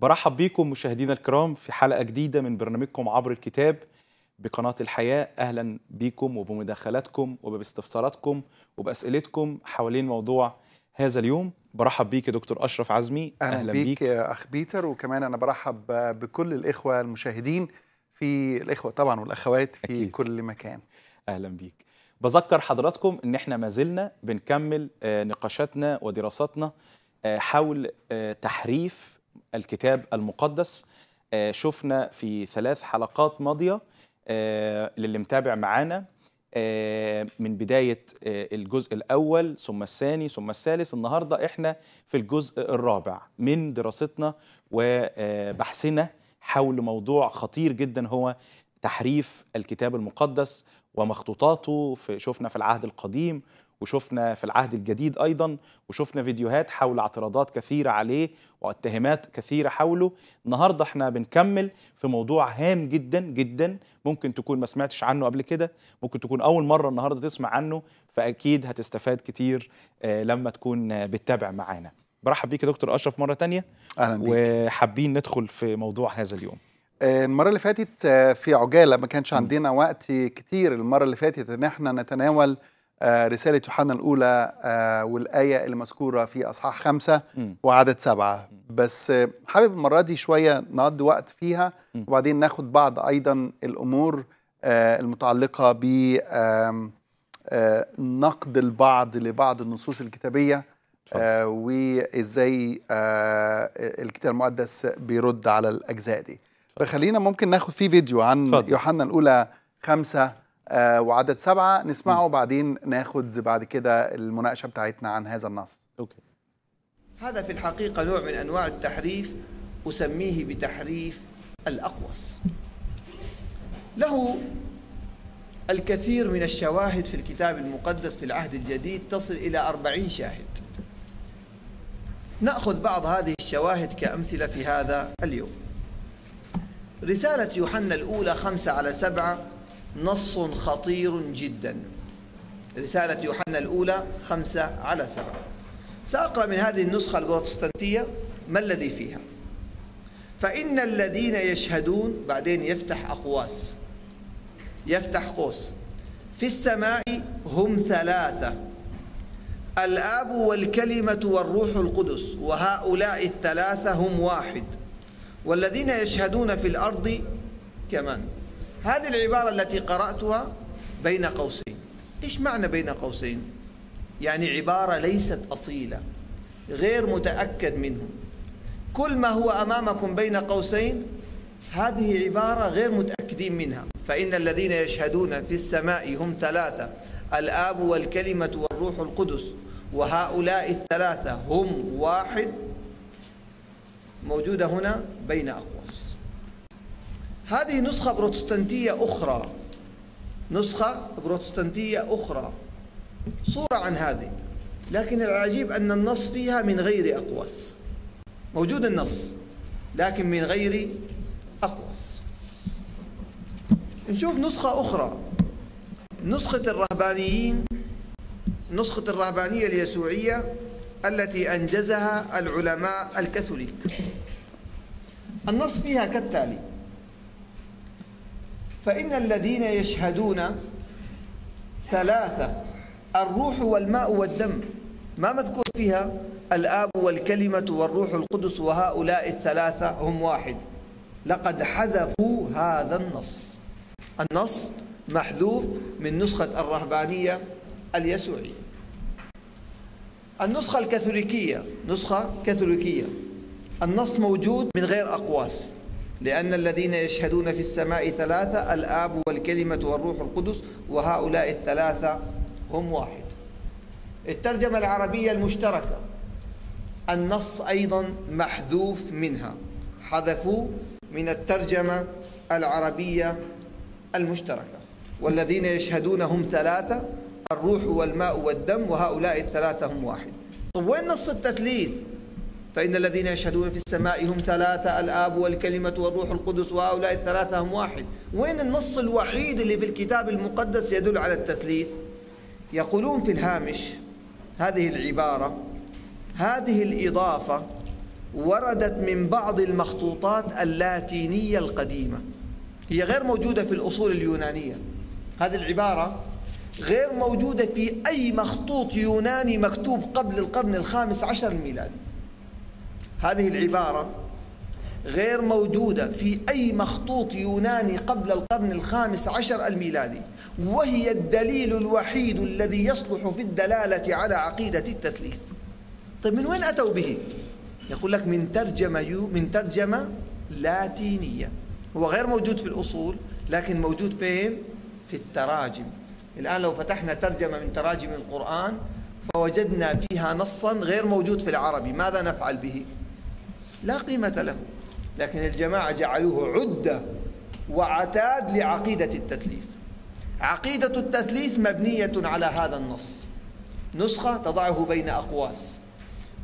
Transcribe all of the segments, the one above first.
برحب بيكم مشاهدينا الكرام في حلقة جديدة من برنامجكم عبر الكتاب بقناة الحياة أهلا بيكم وبمداخلاتكم وباستفساراتكم وبأسئلتكم حوالين موضوع هذا اليوم برحب بيك يا دكتور أشرف عزمي أهلا, أهلا بيك, بيك يا أخ بيتر وكمان أنا برحب بكل الإخوة المشاهدين في الإخوة طبعا والأخوات في أكيد. كل مكان أهلا بيك بذكر حضراتكم ان احنا ما زلنا بنكمل آه، نقاشاتنا ودراساتنا آه، حول آه، تحريف الكتاب المقدس آه، شفنا في ثلاث حلقات ماضية آه، للي متابع معانا آه، من بداية الجزء الأول ثم الثاني ثم الثالث النهاردة إحنا في الجزء الرابع من دراستنا وبحثنا حول موضوع خطير جدا هو تحريف الكتاب المقدس ومخطوطاته في شفنا في العهد القديم وشفنا في العهد الجديد أيضا وشفنا فيديوهات حول اعتراضات كثيرة عليه واتهامات كثيرة حوله النهاردة احنا بنكمل في موضوع هام جدا جدا ممكن تكون ما سمعتش عنه قبل كده ممكن تكون أول مرة النهاردة تسمع عنه فأكيد هتستفاد كتير آه، لما تكون بتتابع معانا برحب بيك يا دكتور أشرف مرة تانية أهلا بيك وحابين ندخل في موضوع هذا اليوم آه، المرة اللي فاتت آه، في عجالة ما كانش عندنا وقت كتير المرة اللي فاتت ان احنا نتناول آه، رسالة يوحنا الأولى آه، والآية المذكورة في أصحاح خمسة وعدد سبعة بس حابب المرة دي شوية نقضي وقت فيها وبعدين ناخد بعض أيضا الأمور آه، المتعلقة ب نقد البعض لبعض النصوص الكتابية وإزاي الكتاب المقدس بيرد على الأجزاء دي فخلينا ممكن ناخد فيه فيديو عن يوحنا الأولى خمسة آه، وعدد سبعة نسمعه وبعدين ناخد بعد كده المناقشة بتاعتنا عن هذا النص أوكي. هذا في الحقيقة نوع من أنواع التحريف أسميه بتحريف الأقوس له الكثير من الشواهد في الكتاب المقدس في العهد الجديد تصل إلى أربعين شاهد نأخذ بعض هذه الشواهد كأمثلة في هذا اليوم رسالة يوحنا الأولى خمسة على سبعة نص خطير جدا رسالة يوحنا الأولى خمسة على سبعة سأقرأ من هذه النسخة البروتستانتية ما الذي فيها فإن الذين يشهدون بعدين يفتح أقواس يفتح قوس في السماء هم ثلاثة الآب والكلمة والروح القدس وهؤلاء الثلاثة هم واحد والذين يشهدون في الأرض كمان هذه العبارة التي قرأتها بين قوسين إيش معنى بين قوسين؟ يعني عبارة ليست أصيلة غير متأكد منه كل ما هو أمامكم بين قوسين هذه عبارة غير متأكدين منها فإن الذين يشهدون في السماء هم ثلاثة الآب والكلمة والروح القدس وهؤلاء الثلاثة هم واحد موجودة هنا بين أقواس هذه نسخة بروتستانتية أخرى نسخة بروتستانتية أخرى صورة عن هذه لكن العجيب أن النص فيها من غير أقواس موجود النص لكن من غير أقواس نشوف نسخة أخرى نسخة الرهبانيين نسخة الرهبانية اليسوعية التي أنجزها العلماء الكاثوليك النص فيها كالتالي فإن الذين يشهدون ثلاثة الروح والماء والدم ما مذكور فيها الآب والكلمة والروح القدس وهؤلاء الثلاثة هم واحد لقد حذفوا هذا النص النص محذوف من نسخة الرهبانية اليسوعية النسخة الكاثوليكية نسخة كاثوليكية النص موجود من غير أقواس لأن الذين يشهدون في السماء ثلاثة الآب والكلمة والروح القدس وهؤلاء الثلاثة هم واحد الترجمة العربية المشتركة النص أيضا محذوف منها حذفوا من الترجمة العربية المشتركة والذين يشهدون هم ثلاثة الروح والماء والدم وهؤلاء الثلاثة هم واحد طب وين نص التثليث فإن الذين يشهدون في السماء هم ثلاثة الآب والكلمة والروح القدس وهؤلاء الثلاثة هم واحد وين النص الوحيد اللي في الكتاب المقدس يدل على التثليث يقولون في الهامش هذه العبارة هذه الإضافة وردت من بعض المخطوطات اللاتينية القديمة هي غير موجودة في الأصول اليونانية هذه العبارة غير موجودة في أي مخطوط يوناني مكتوب قبل القرن الخامس عشر الميلادي هذه العبارة غير موجودة في أي مخطوط يوناني قبل القرن الخامس عشر الميلادي وهي الدليل الوحيد الذي يصلح في الدلالة على عقيدة التثليث طيب من وين أتوا به؟ يقول لك من ترجمة, يو من ترجمة لاتينية هو غير موجود في الأصول لكن موجود فين؟ في التراجم الآن لو فتحنا ترجمة من تراجم القرآن فوجدنا فيها نصا غير موجود في العربي ماذا نفعل به؟ لا قيمة له لكن الجماعة جعلوه عدة وعتاد لعقيدة التثليث عقيدة التثليث مبنية على هذا النص نسخة تضعه بين أقواس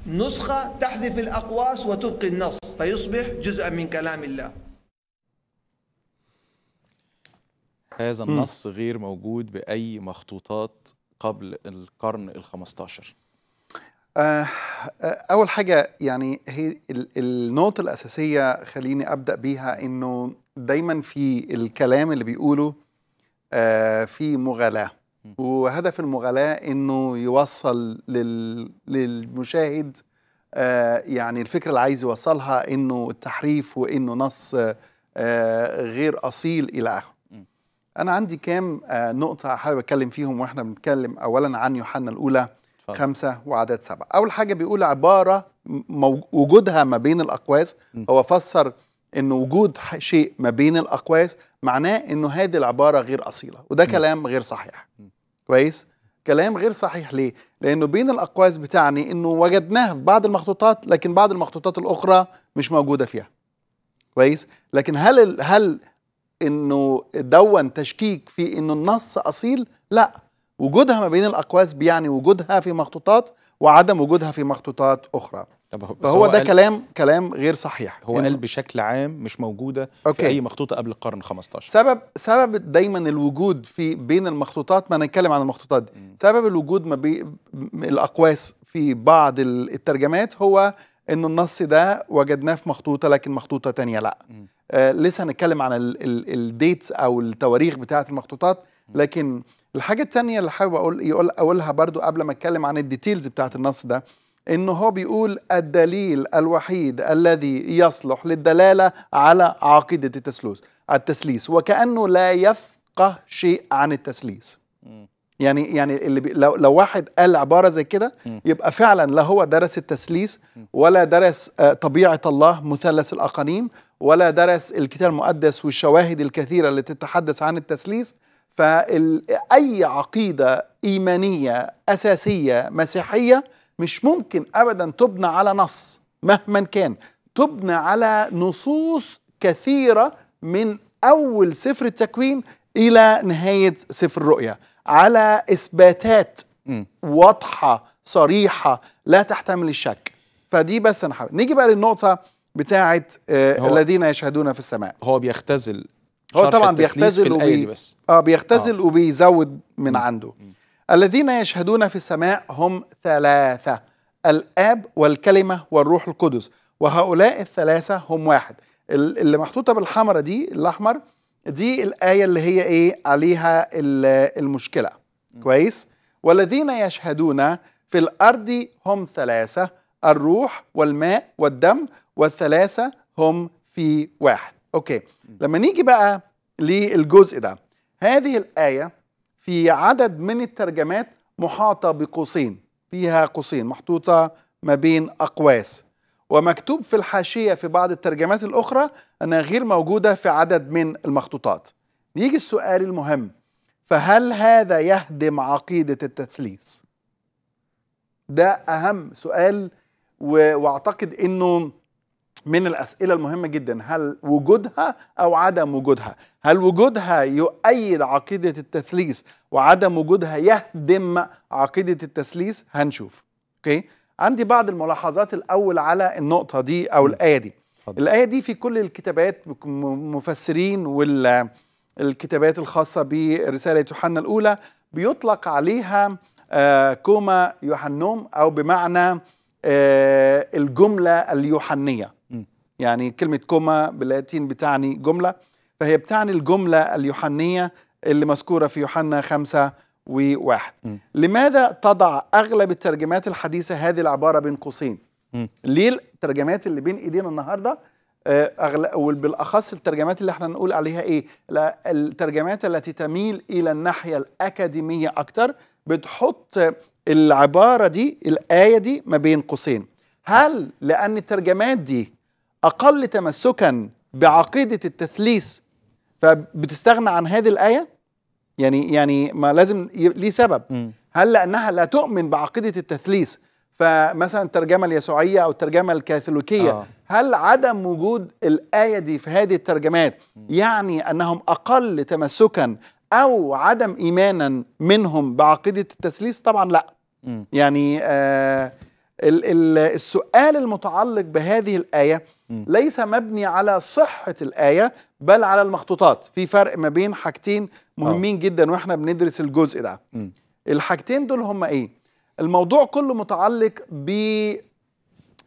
نسخة تحذف الأقواس وتبقي النص فيصبح جزءا من كلام الله هذا النص غير موجود بأي مخطوطات قبل القرن الخمستاشر آه، آه، اول حاجه يعني هي النقطه الاساسيه خليني ابدا بيها انه دايما في الكلام اللي بيقوله آه، في مغالاه وهدف المغالاه انه يوصل للمشاهد يعني الفكره اللي عايز يوصلها انه التحريف وانه نص غير اصيل الى اخره انا عندي كام نقطه حابب اتكلم فيهم واحنا بنتكلم اولا عن يوحنا الاولى خمسة وعدد سبعة أول حاجة بيقول عبارة وجودها ما بين الأقواس هو فسر أن وجود شيء ما بين الأقواس معناه أنه هذه العبارة غير أصيلة وده كلام غير صحيح كويس؟ كلام غير صحيح ليه؟ لأنه بين الأقواس بتعني أنه وجدناها في بعض المخطوطات لكن بعض المخطوطات الأخرى مش موجودة فيها كويس؟ لكن هل هل انه دون تشكيك في انه النص اصيل لا وجودها ما بين الأقواس بيعني وجودها في مخطوطات وعدم وجودها في مخطوطات أخرى طب هو فهو ده كلام كلام غير صحيح هو قال بشكل عام مش موجوده أوكي. في اي مخطوطه قبل القرن 15 سبب سبب دايما الوجود في بين المخطوطات ما نتكلم عن المخطوطات دي سبب الوجود ما بين الاقواس في بعض الترجمات هو ان النص ده وجدناه في مخطوطه لكن مخطوطه تانية لا آه لسه هنتكلم عن الديتس او التواريخ بتاعه المخطوطات لكن الحاجه التانية اللي حابب اقول يقول اقولها برضو قبل ما اتكلم عن الديتيلز بتاعت النص ده انه هو بيقول الدليل الوحيد الذي يصلح للدلاله على عقيده التسلوس التسليس وكانه لا يفقه شيء عن التسليس يعني يعني اللي بي لو, لو واحد قال عباره زي كده يبقى فعلا لا هو درس التسليس ولا درس آه، طبيعه الله مثلث الاقانيم ولا درس الكتاب المقدس والشواهد الكثيره اللي تتحدث عن التسليس فأي عقيدة إيمانية أساسية مسيحية مش ممكن أبدا تبنى على نص مهما كان تبنى على نصوص كثيرة من أول سفر التكوين إلى نهاية سفر الرؤيا على إثباتات واضحة صريحة لا تحتمل الشك فدي بس نحاول نيجي بقى للنقطة بتاعة آه، الذين يشهدون في السماء هو بيختزل هو طبعا بيختزل وبي... بس. اه بيختزل آه. وبيزود من م. عنده م. الذين يشهدون في السماء هم ثلاثة الآب والكلمة والروح القدس وهؤلاء الثلاثة هم واحد اللي محطوطة بالحمرة دي الأحمر دي الآية اللي هي إيه عليها المشكلة م. كويس والذين يشهدون في الأرض هم ثلاثة الروح والماء والدم والثلاثة هم في واحد اوكي لما نيجي بقى للجزء ده هذه الآية في عدد من الترجمات محاطة بقوسين فيها قوسين محطوطة ما بين أقواس ومكتوب في الحاشية في بعض الترجمات الأخرى أنها غير موجودة في عدد من المخطوطات يجي السؤال المهم فهل هذا يهدم عقيدة التثليث؟ ده أهم سؤال وأعتقد أنه من الأسئلة المهمة جدا هل وجودها أو عدم وجودها هل وجودها يؤيد عقيدة التثليث وعدم وجودها يهدم عقيدة التثليث هنشوف أوكي عندي بعض الملاحظات الأول على النقطة دي أو الآية دي فضل. الآية دي في كل الكتابات مفسرين والكتابات الخاصة برسالة يوحنا الأولى بيطلق عليها آه، كوما يوحنوم أو بمعنى آه، الجملة اليوحنية يعني كلمة كوما باللاتين بتعني جملة فهي بتعني الجملة اليوحنية اللي مذكورة في يوحنا خمسة وواحد م. لماذا تضع أغلب الترجمات الحديثة هذه العبارة بين قوسين ليه الترجمات اللي بين إيدينا النهاردة آه، أغل... وبالأخص الترجمات اللي احنا نقول عليها إيه الترجمات التي تميل إلى الناحية الأكاديمية أكتر بتحط العبارة دي الآية دي ما بين قوسين هل لأن الترجمات دي أقل تمسكا بعقيدة التثليث فبتستغنى عن هذه الآية يعني يعني ما لازم ليه سبب م. هل لأنها لا تؤمن بعقيدة التثليث فمثلا الترجمة اليسوعية أو الترجمة الكاثوليكية آه. هل عدم وجود الآية دي في هذه الترجمات يعني أنهم أقل تمسكا أو عدم إيمانا منهم بعقيدة التثليث طبعا لا م. يعني آه السؤال المتعلق بهذه الآية ليس مبني على صحة الآية بل على المخطوطات في فرق ما بين حاجتين مهمين آه. جدا واحنا بندرس الجزء ده الحاجتين دول هما ايه الموضوع كله متعلق ب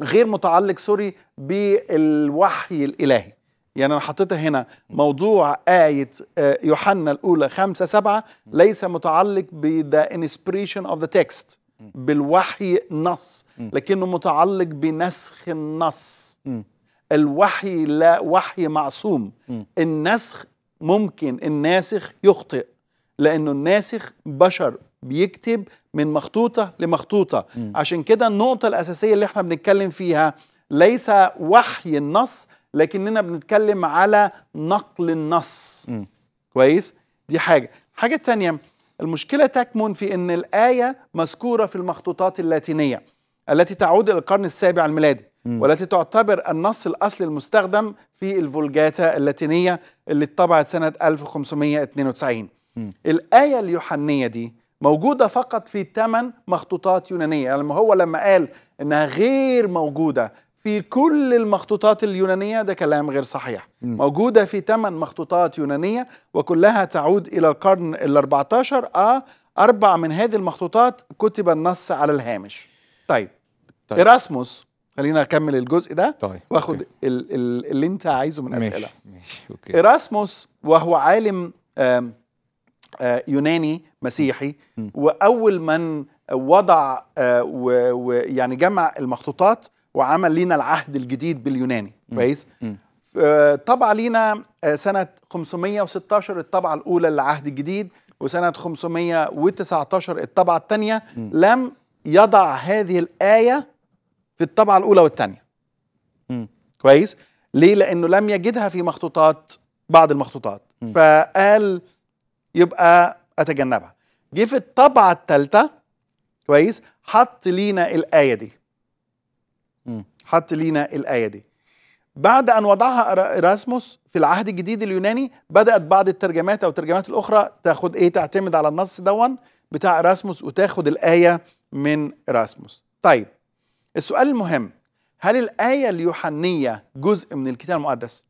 غير متعلق سوري بالوحي الإلهي يعني أنا حطيتها هنا موضوع آية آه، يوحنا الأولى خمسة سبعة ليس متعلق بـ the inspiration of the text بالوحي نص لكنه متعلق بنسخ النص الوحي لا وحي معصوم م. النسخ ممكن الناسخ يخطئ لانه الناسخ بشر بيكتب من مخطوطه لمخطوطه م. عشان كده النقطه الاساسيه اللي احنا بنتكلم فيها ليس وحي النص لكننا بنتكلم على نقل النص م. كويس دي حاجه حاجه ثانيه المشكله تكمن في ان الايه مذكوره في المخطوطات اللاتينيه التي تعود الى القرن السابع الميلادي والتي تعتبر النص الأصلي المستخدم في الفولجاتا اللاتينية اللي اتطبعت سنة 1592 م. الآية اليوحنية دي موجودة فقط في ثمان مخطوطات يونانية يعني هو لما قال إنها غير موجودة في كل المخطوطات اليونانية ده كلام غير صحيح م. موجودة في ثمان مخطوطات يونانية وكلها تعود إلى القرن ال14 آه أربع من هذه المخطوطات كتب النص على الهامش طيب, طيب. إراسموس خلينا اكمل الجزء ده طيب واخد ال ال اللي انت عايزه من اسئله ماشي ماشي اوكي اراسموس وهو عالم آم آم آه، يوناني مسيحي م. واول من وضع آه، ويعني جمع المخطوطات وعمل لنا العهد الجديد باليوناني كويس آه، طبع لينا سنة 516 الطبعة الأولى للعهد الجديد وسنة 519 الطبعة الثانية لم يضع هذه الآية في الطبعة الأولى والثانية كويس ليه لأنه لم يجدها في مخطوطات بعض المخطوطات م. فقال يبقى أتجنبها جه في الطبعة الثالثة كويس حط لينا الآية دي م. حط لينا الآية دي بعد أن وضعها إراسموس في العهد الجديد اليوناني بدأت بعض الترجمات أو الترجمات الأخرى تاخد إيه تعتمد على النص دون بتاع إراسموس وتاخد الآية من إراسموس طيب السؤال المهم هل الآية اليوحنية جزء من الكتاب المقدس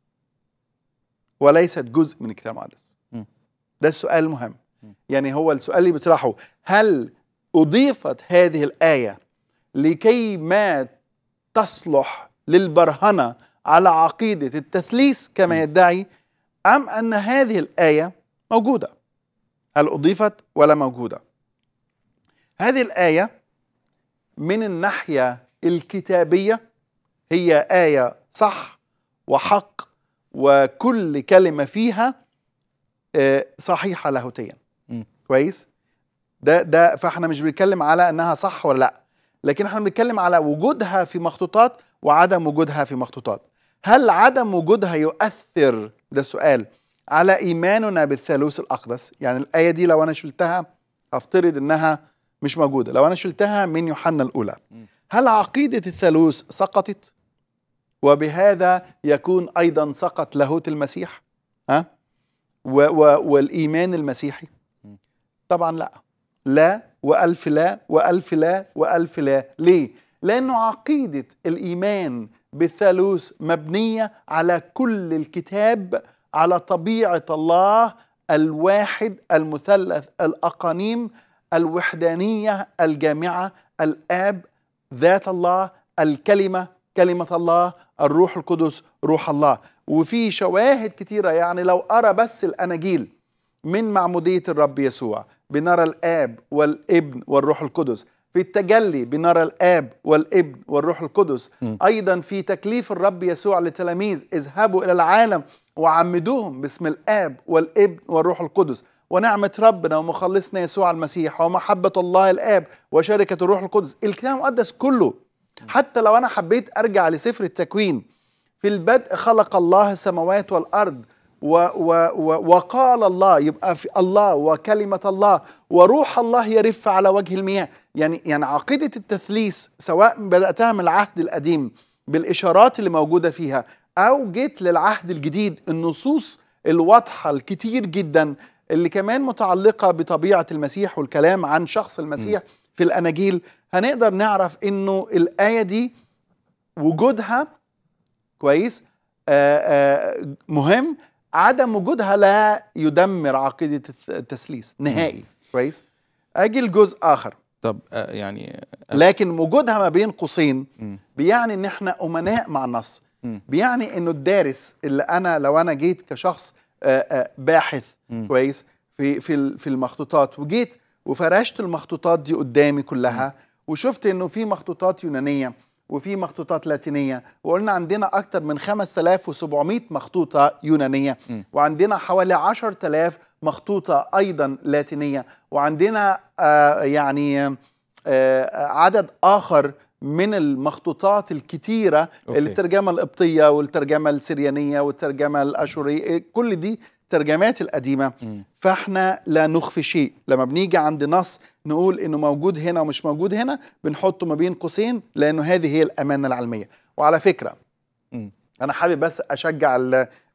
وليست جزء من الكتاب المقدس م. ده السؤال المهم م. يعني هو السؤال اللي بيطرحه هل أضيفت هذه الآية لكي ما تصلح للبرهنة على عقيدة التثليث كما يدعي أم أن هذه الآية موجودة هل أضيفت ولا موجودة هذه الآية من الناحية الكتابية هي آية صح وحق وكل كلمة فيها آه، صحيحة لاهوتيا كويس ده ده فاحنا مش بنتكلم على انها صح ولا لا لكن احنا بنتكلم على وجودها في مخطوطات وعدم وجودها في مخطوطات هل عدم وجودها يؤثر ده السؤال على ايماننا بالثالوث الاقدس يعني الايه دي لو انا شلتها افترض انها مش موجوده لو انا شلتها من يوحنا الاولى هل عقيدة الثالوث سقطت؟ وبهذا يكون أيضا سقط لاهوت المسيح ها؟ و و والإيمان المسيحي طبعا لا لا وألف لا وألف لا وألف لا ليه؟ لأنه عقيدة الإيمان بالثالوث مبنية على كل الكتاب على طبيعة الله الواحد المثلث الأقانيم الوحدانية الجامعة الآب ذات الله الكلمة كلمة الله الروح القدس روح الله وفي شواهد كثيرة يعني لو أرى بس الأناجيل من معمودية الرب يسوع بنرى الآب والابن والروح القدس في التجلي بنرى الآب والابن والروح القدس م. أيضا في تكليف الرب يسوع لتلاميذ اذهبوا إلى العالم وعمدوهم باسم الآب والابن والروح القدس ونعمة ربنا ومخلصنا يسوع المسيح ومحبة الله الآب وشركة الروح القدس الكتاب المقدس كله حتى لو أنا حبيت أرجع لسفر التكوين في البدء خلق الله السماوات والأرض و و و وقال الله يبقى في الله وكلمة الله وروح الله يرف على وجه المياه يعني يعني عقيدة التثليث سواء بدأتها من العهد القديم بالإشارات اللي موجودة فيها أو جيت للعهد الجديد النصوص الواضحة الكتير جدا اللي كمان متعلقه بطبيعه المسيح والكلام عن شخص المسيح م. في الاناجيل هنقدر نعرف انه الايه دي وجودها كويس آآ آه، آآ آه، مهم عدم وجودها لا يدمر عقيده التثليث نهائي كويس اجي لجزء اخر طب آه، يعني لكن وجودها ما بين قوسين بيعني ان احنا امناء مع النص بيعني انه الدارس اللي انا لو انا جيت كشخص آه، آه، باحث كويس في في في المخطوطات وجيت وفرشت المخطوطات دي قدامي كلها وشفت انه في مخطوطات يونانيه وفي مخطوطات لاتينيه وقلنا عندنا اكتر من 5700 مخطوطه يونانيه م. وعندنا حوالي 10000 مخطوطه ايضا لاتينيه وعندنا آه يعني آه, آه، عدد اخر من المخطوطات الكتيرة أوكي. الترجمة القبطية والترجمة السريانية والترجمة الأشورية إيه، كل دي ترجمات القديمة م. فاحنا لا نخفي شيء لما بنيجي عند نص نقول انه موجود هنا ومش موجود هنا بنحطه ما بين قوسين لانه هذه هي الامانه العلميه وعلى فكره م. انا حابب بس اشجع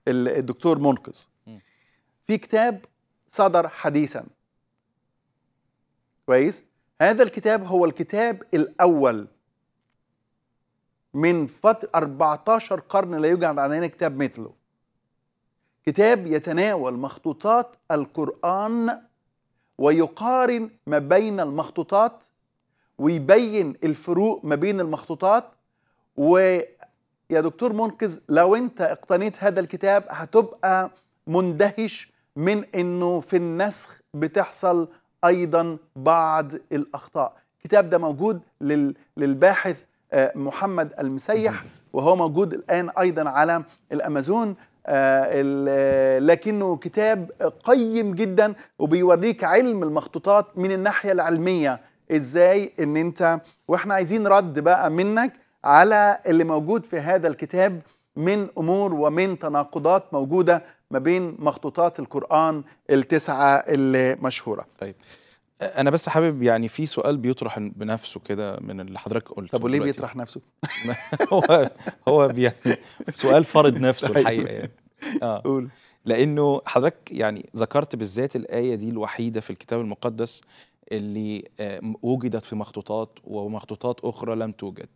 الدكتور منقذ في كتاب صدر حديثا كويس هذا الكتاب هو الكتاب الاول من فترة 14 قرن لا يوجد عندنا كتاب مثله كتاب يتناول مخطوطات القرآن ويقارن ما بين المخطوطات ويبين الفروق ما بين المخطوطات ويا دكتور منقذ لو انت اقتنيت هذا الكتاب هتبقى مندهش من انه في النسخ بتحصل ايضا بعض الاخطاء الكتاب ده موجود للباحث آه، محمد المسيح وهو موجود الآن أيضا على الأمازون آه، لكنه كتاب قيم جدا وبيوريك علم المخطوطات من الناحية العلمية ازاي ان انت واحنا عايزين رد بقى منك على اللي موجود في هذا الكتاب من امور ومن تناقضات موجوده ما بين مخطوطات القران التسعه المشهوره. طيب انا بس حابب يعني في سؤال بيطرح بنفسه كده من اللي حضرتك قلته طب وليه بيطرح نفسه هو هو يعني سؤال فرض نفسه طيب. الحقيقه يعني اه قول لانه حضرتك يعني ذكرت بالذات الايه دي الوحيده في الكتاب المقدس اللي آه، وجدت في مخطوطات ومخطوطات اخرى لم توجد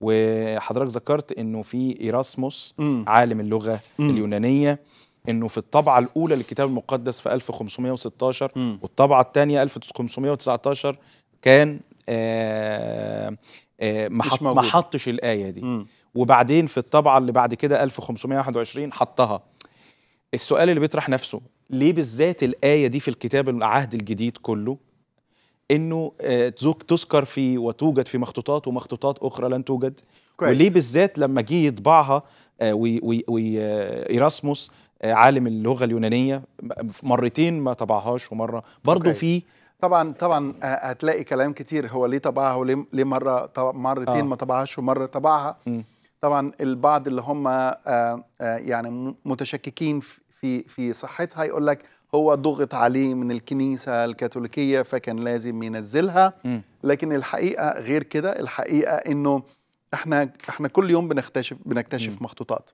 وحضرتك ذكرت انه في ايراسموس عالم اللغه م. اليونانيه انه في الطبعه الاولى للكتاب المقدس في 1516 م. والطبعه الثانيه 1519 كان آآ آه، آآ آه، ما ما حطش الايه دي م. وبعدين في الطبعه اللي بعد كده 1521 حطها السؤال اللي بيطرح نفسه ليه بالذات الايه دي في الكتاب العهد الجديد كله انه آه، تزوك تذكر في وتوجد في مخطوطات ومخطوطات اخرى لن توجد كويس. وليه بالذات لما جه يطبعها وي آه، عالم اللغه اليونانيه مرتين ما طبعهاش ومره برضه في طبعا طبعا آه، هتلاقي كلام كتير هو ليه طبعها وليه ليه مره طبع مرتين آه. ما طبعهاش ومره طبعها م. طبعا البعض اللي هم آه، يعني متشككين في في صحتها يقول لك هو ضغط عليه من الكنيسه الكاثوليكيه فكان لازم ينزلها لكن الحقيقه غير كده الحقيقه انه احنا احنا كل يوم بنكتشف بنكتشف مخطوطات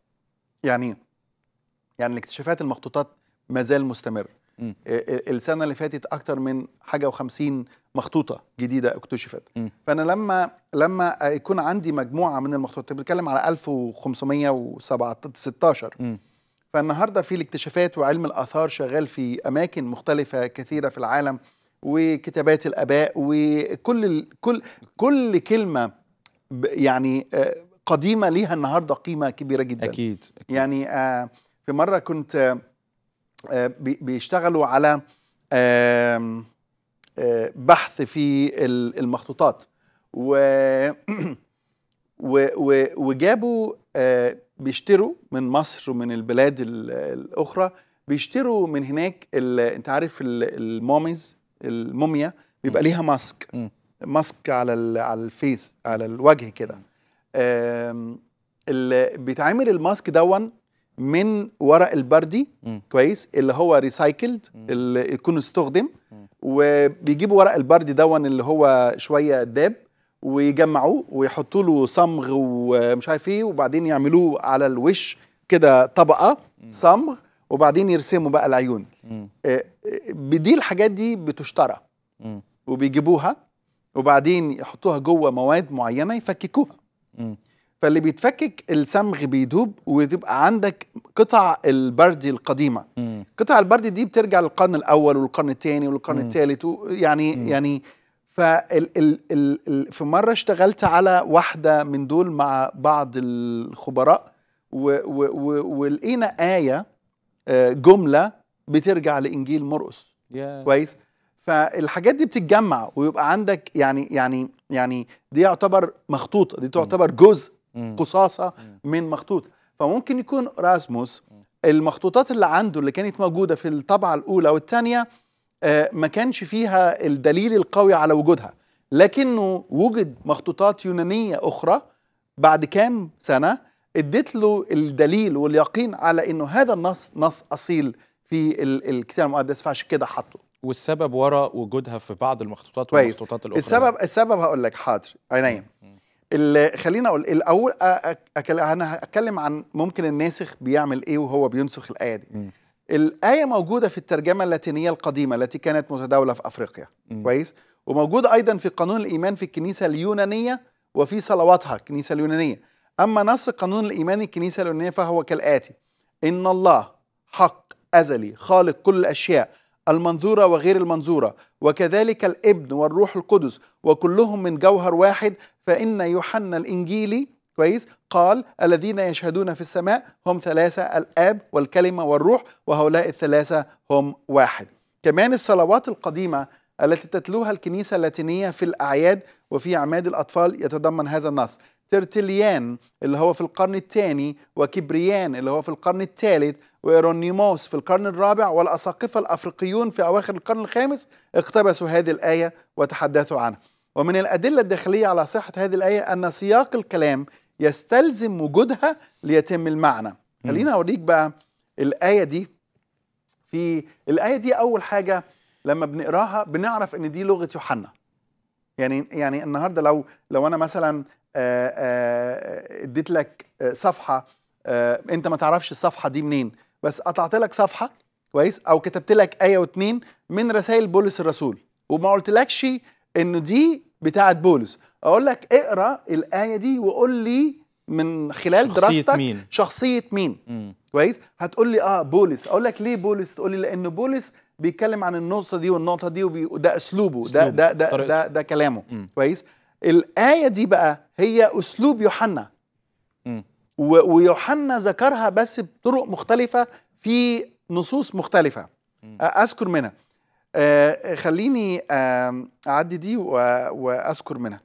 يعني يعني الاكتشافات المخطوطات ما زال مستمر مم. السنة اللي فاتت اكثر من حاجة وخمسين مخطوطة جديدة اكتشفت مم. فأنا لما لما يكون عندي مجموعة من المخطوطات بنتكلم على 1516 فالنهاردة في الاكتشافات وعلم الآثار شغال في أماكن مختلفة كثيرة في العالم وكتابات الآباء وكل كل كل كلمة يعني آه، قديمة ليها النهاردة قيمة كبيرة جدا أكيد, أكيد. يعني آه في مره كنت آه، آه، بيشتغلوا على آه، بحث في المخطوطات و وجابوا بيشتروا من مصر ومن البلاد الاخرى بيشتروا من هناك انت عارف الموميز الموميا بيبقى ليها ماسك ماسك على على الفيس على الوجه كده بيتعمل الماسك دون من ورق البردي م. كويس اللي هو ريسايكلد اللي يكون استخدم وبيجيبوا ورق البردي دون اللي هو شويه داب ويجمعوه ويحطوا له صمغ ومش عارف ايه وبعدين يعملوه على الوش كده طبقه صمغ وبعدين يرسموا بقى العيون بدي آه، آه، دي الحاجات دي بتشترى وبيجيبوها وبعدين يحطوها جوه مواد معينه يفككوها فاللي بيتفكك السمغ بيدوب ويبقى عندك قطع البردي القديمه مم. قطع البردي دي بترجع للقرن الاول والقرن الثاني والقرن الثالث يعني مم. يعني فال ال ال ال في مره اشتغلت على واحده من دول مع بعض الخبراء ولقينا ايه آه، جمله بترجع لانجيل مرقس yeah. كويس فالحاجات دي بتتجمع ويبقى عندك يعني يعني يعني دي يعتبر مخطوطه دي تعتبر جزء قصاصه من مخطوط فممكن يكون راسموس المخطوطات اللي عنده اللي كانت موجوده في الطبعه الاولى والثانيه آه، ما كانش فيها الدليل القوي على وجودها لكنه وجد مخطوطات يونانيه اخرى بعد كام سنه ادت له الدليل واليقين على انه هذا النص نص اصيل في الكتاب المقدس فعشان كده حطه والسبب وراء وجودها في بعض المخطوطات والمخطوطات الاخرى السبب السبب هقول لك حاضر عينيا نعم. اللي خلينا اقول الاول أكل انا هتكلم عن ممكن الناسخ بيعمل ايه وهو بينسخ الايه دي الايه موجوده في الترجمه اللاتينيه القديمه التي كانت متداوله في افريقيا م. كويس وموجوده ايضا في قانون الايمان في الكنيسه اليونانيه وفي صلواتها الكنيسه اليونانيه اما نص قانون الايمان الكنيسه اليونانيه فهو كالاتي ان الله حق ازلي خالق كل الاشياء المنظورة وغير المنظورة وكذلك الابن والروح القدس وكلهم من جوهر واحد فإن يوحنا الإنجيلي كويس قال الذين يشهدون في السماء هم ثلاثة الآب والكلمة والروح وهؤلاء الثلاثة هم واحد كمان الصلوات القديمة التي تتلوها الكنيسة اللاتينية في الأعياد وفي أعماد الأطفال يتضمن هذا النص ترتليان اللي هو في القرن الثاني وكبريان اللي هو في القرن الثالث وإيرونيموس في القرن الرابع والأساقفة الأفريقيون في أواخر القرن الخامس اقتبسوا هذه الآية وتحدثوا عنها ومن الأدلة الداخلية على صحة هذه الآية أن سياق الكلام يستلزم وجودها ليتم المعنى خلينا أوريك بقى الآية دي في الآية دي أول حاجة لما بنقراها بنعرف ان دي لغه يوحنا يعني يعني النهارده لو لو انا مثلا آه، آه، اديت لك آه، صفحه انت ما تعرفش الصفحه دي منين بس قطعت لك صفحه كويس او كتبت لك ايه واتنين من رسائل بولس الرسول وما قلتلكش انه دي بتاعه بولس اقول لك اقرا الايه دي وقول لي من خلال شخصية دراستك مين؟ شخصيه مين مم. كويس هتقول لي اه بولس اقول لك ليه بولس تقول لي لان بولس بيتكلم عن النقطه دي والنقطه دي وبي... وده اسلوبه أسلوب. ده ده ده, ده ده كلامه مم. كويس الايه دي بقى هي اسلوب يوحنا مم. ويوحنا ذكرها بس بطرق مختلفة في نصوص مختلفة أذكر منها خليني أعدي دي وأذكر منها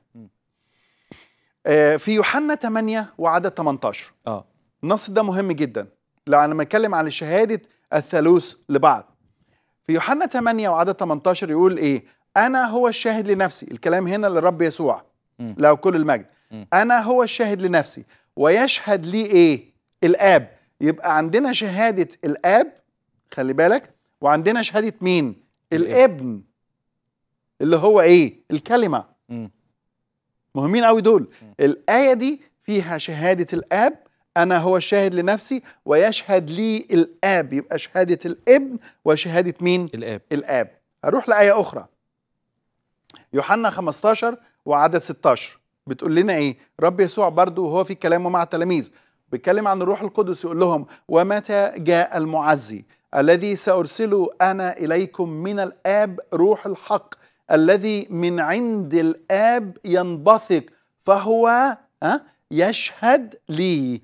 في يوحنا 8 وعدد 18 اه النص ده مهم جدا لو انا بتكلم على شهاده الثالوث لبعض في يوحنا 8 وعدد 18 يقول ايه انا هو الشاهد لنفسي الكلام هنا للرب يسوع له كل المجد انا هو الشاهد لنفسي ويشهد لي ايه الاب يبقى عندنا شهاده الاب خلي بالك وعندنا شهاده مين الابن اللي هو ايه الكلمه مهمين قوي دول الايه دي فيها شهاده الاب انا هو الشاهد لنفسي ويشهد لي الاب يبقى شهاده الابن وشهاده مين الاب الاب هروح لايه اخرى يوحنا 15 وعدد 16 بتقول لنا ايه رب يسوع برضو وهو في كلامه مع التلاميذ بيتكلم عن الروح القدس يقول لهم ومتى جاء المعزي الذي سأرسله أنا إليكم من الآب روح الحق الذي من عند الآب ينبثق فهو يشهد لي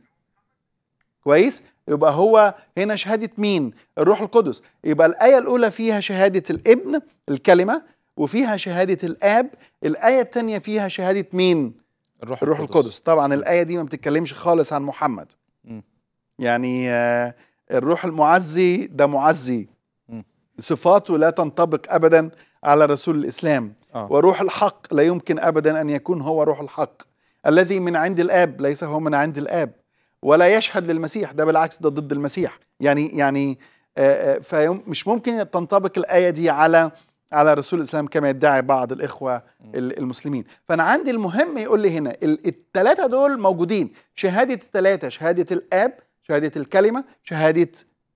كويس يبقى هو هنا شهادة مين الروح القدس يبقى الآية الأولى فيها شهادة الابن الكلمة وفيها شهادة الآب الآية الثانية فيها شهادة مين؟ الروح, الروح القدس. القدس طبعا الآية دي ما بتتكلمش خالص عن محمد م. يعني آه، الروح المعزي ده معزي م. صفاته لا تنطبق أبدا على رسول الإسلام آه. وروح الحق لا يمكن أبدا أن يكون هو روح الحق الذي من عند الآب ليس هو من عند الآب ولا يشهد للمسيح ده بالعكس ده ضد المسيح يعني يعني آه، آه، فمش ممكن تنطبق الآية دي على على رسول الاسلام كما يدعي بعض الاخوه المسلمين فانا عندي المهم يقول لي هنا الثلاثه دول موجودين شهاده الثلاثه شهاده الاب شهاده الكلمه شهاده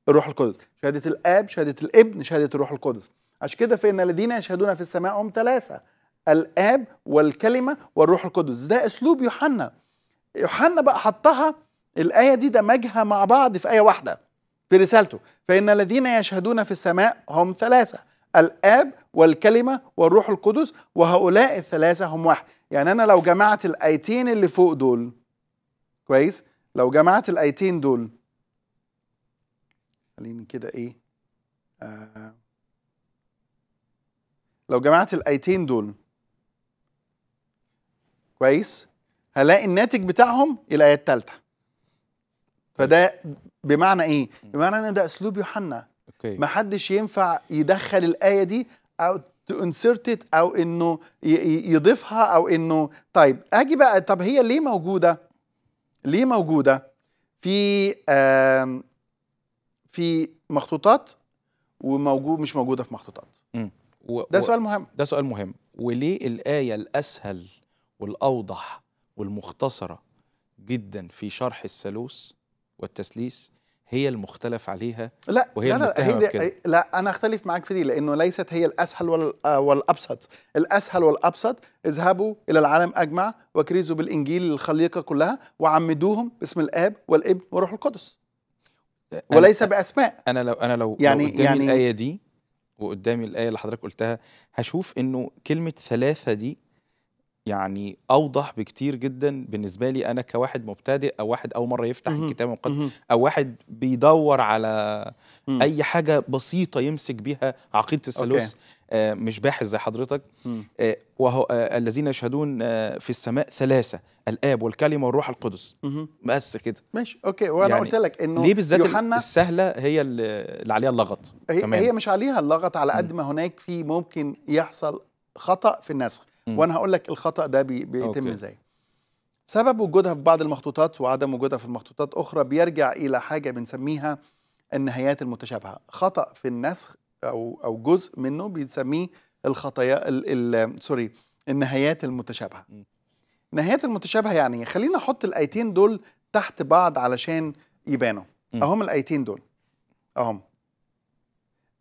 الروح القدس شهاده الاب شهاده الابن شهاده الروح القدس عشان كده فان الذين يشهدون في السماء هم ثلاثه الاب والكلمه والروح القدس ده اسلوب يوحنا يوحنا بقى حطها الايه دي دمجها مع بعض في ايه واحده في رسالته فان الذين يشهدون في السماء هم ثلاثه الاب والكلمه والروح القدس وهؤلاء الثلاثه هم واحد يعني انا لو جمعت الايتين اللي فوق دول كويس لو جمعت الايتين دول خليني كده ايه آه لو جمعت الايتين دول كويس هلاقي الناتج بتاعهم الايه الثالثه فده بمعنى ايه بمعنى ان ده اسلوب يوحنا أوكي. ما حدش ينفع يدخل الايه دي او انسرتت او انه يضيفها او انه طيب اجي بقى طب هي ليه موجوده ليه موجوده في في مخطوطات وموجود مش موجوده في مخطوطات و... ده سؤال مهم ده سؤال مهم وليه الايه الاسهل والاوضح والمختصره جدا في شرح الثالوث والتسليس هي المختلف عليها لا وهي لا لا, هي لا انا اختلف معاك في دي لانه ليست هي الاسهل آه، والابسط الاسهل والابسط اذهبوا الى العالم اجمع وكرزوا بالانجيل الخليقه كلها وعمدوهم باسم الاب والابن والروح القدس وليس باسماء انا لو انا لو يعني لو قدامي يعني الايه دي وقدامي الايه اللي حضرتك قلتها هشوف انه كلمه ثلاثه دي يعني اوضح بكتير جدا بالنسبه لي انا كواحد مبتدئ او واحد اول مره يفتح الكتاب المقدس او واحد بيدور على اي حاجه بسيطه يمسك بيها عقيده الثالوث آه، مش باحث زي حضرتك آه، وهو آه، الذين يشهدون في السماء ثلاثه الاب والكلمه والروح القدس بس كده ماشي اوكي وانا يعني قلت لك انه ليه بالذات السهله هي اللي عليها اللغط هي, هي مش عليها اللغط على قد ما هناك في ممكن يحصل خطا في النسخ وانا هقول لك الخطا ده بي بيتم ازاي سبب وجودها في بعض المخطوطات وعدم وجودها في المخطوطات اخرى بيرجع الى حاجه بنسميها النهايات المتشابهه خطا في النسخ او او جزء منه بنسميه الخطايا سوري النهايات المتشابهه النهايات المتشابهه يعني خلينا نحط الايتين دول تحت بعض علشان يبانوا اهم الايتين دول اهم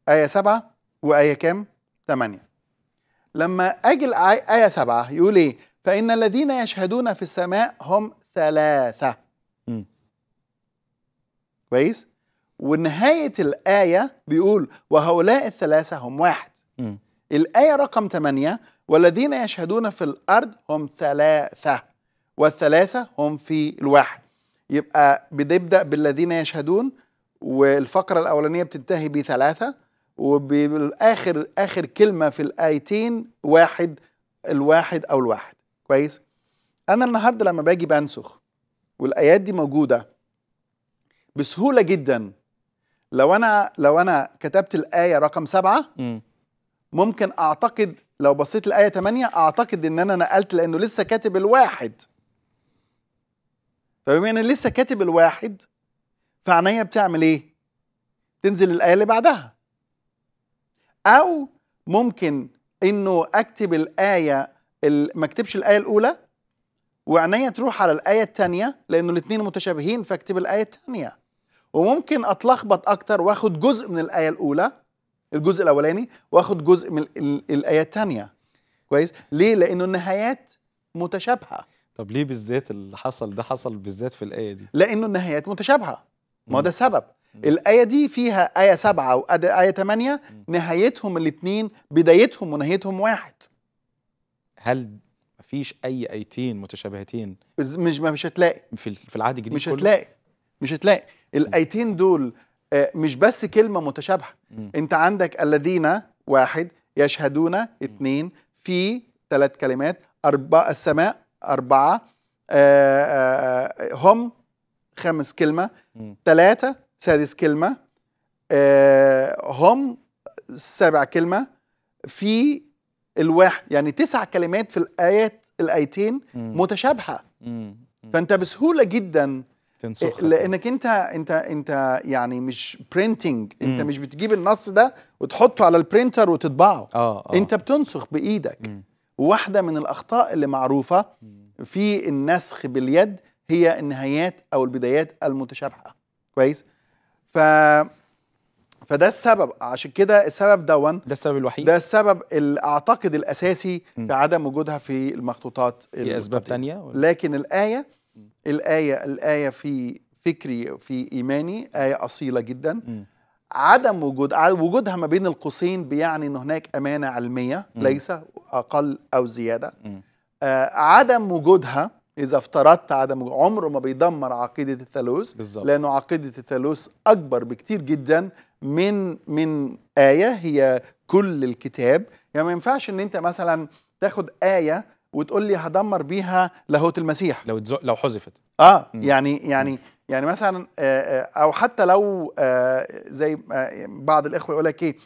ايه سبعة وايه كام 8 لما اجي آية سبعة يقول ايه فان الذين يشهدون في السماء هم ثلاثه كويس ونهايه الايه بيقول وهؤلاء الثلاثه هم واحد م. الايه رقم 8 والذين يشهدون في الارض هم ثلاثه والثلاثه هم في الواحد يبقى بنبدا بالذين يشهدون والفقره الاولانيه بتنتهي بثلاثه وبالاخر اخر كلمه في الايتين واحد الواحد او الواحد كويس انا النهارده لما باجي بنسخ والايات دي موجوده بسهوله جدا لو انا لو انا كتبت الايه رقم سبعة ممكن اعتقد لو بصيت الايه 8 اعتقد ان انا نقلت لانه لسه كاتب الواحد فبما ان لسه كاتب الواحد فعنيا بتعمل ايه تنزل الايه اللي بعدها او ممكن انه اكتب الايه ما اكتبش الايه الاولى وعينيا تروح على الايه الثانيه لانه الاثنين متشابهين فاكتب الايه الثانيه وممكن اتلخبط اكتر واخد جزء من الايه الاولى الجزء الاولاني واخد جزء من الايه الثانيه كويس ليه لانه النهايات متشابهه طب ليه بالذات اللي حصل ده حصل بالذات في الايه دي لانه النهايات متشابهه ما هو ده سبب الايه دي فيها ايه سبعة وايه ثمانية نهايتهم الاثنين بدايتهم ونهايتهم واحد هل مفيش اي ايتين متشابهتين مش مش هتلاقي في في العهد الجديد مش هتلاقي مش هتلاقي الايتين دول آه، مش بس كلمه متشابهه انت عندك الذين واحد يشهدون اثنين في ثلاث كلمات أربعة السماء أربعة آه، آه، هم خمس كلمة ثلاثة سادس كلمة آه، هم سابع كلمة في الواحد يعني تسع كلمات في الآيات الآيتين متشابهة فأنت بسهولة جدا تنسخها آه، لانك انت انت انت يعني مش برينتينج انت مش بتجيب النص ده وتحطه على البرينتر وتطبعه آه آه. انت بتنسخ بايدك مم. واحده من الاخطاء اللي معروفه في النسخ باليد هي النهايات او البدايات المتشابهه كويس فده السبب عشان كده السبب دون ده السبب الوحيد ده السبب اللي اعتقد الاساسي في عدم وجودها في المخطوطات في اسباب لكن الايه الايه الايه في فكري في ايماني ايه اصيله جدا م. عدم وجود وجودها ما بين القوسين بيعني ان هناك امانه علميه م. ليس اقل او زياده آه عدم وجودها اذا افترضت عدم عمره ما بيدمر عقيده الثالوث بالزبط. لانه عقيده الثالوث اكبر بكتير جدا من من ايه هي كل الكتاب يعني ما ينفعش ان انت مثلا تاخد ايه وتقول لي هدمر بيها لاهوت المسيح لو لو حذفت اه م. يعني يعني م. يعني مثلا آه، آه، او حتى لو آه، زي بعض الاخوه يقول لك ايه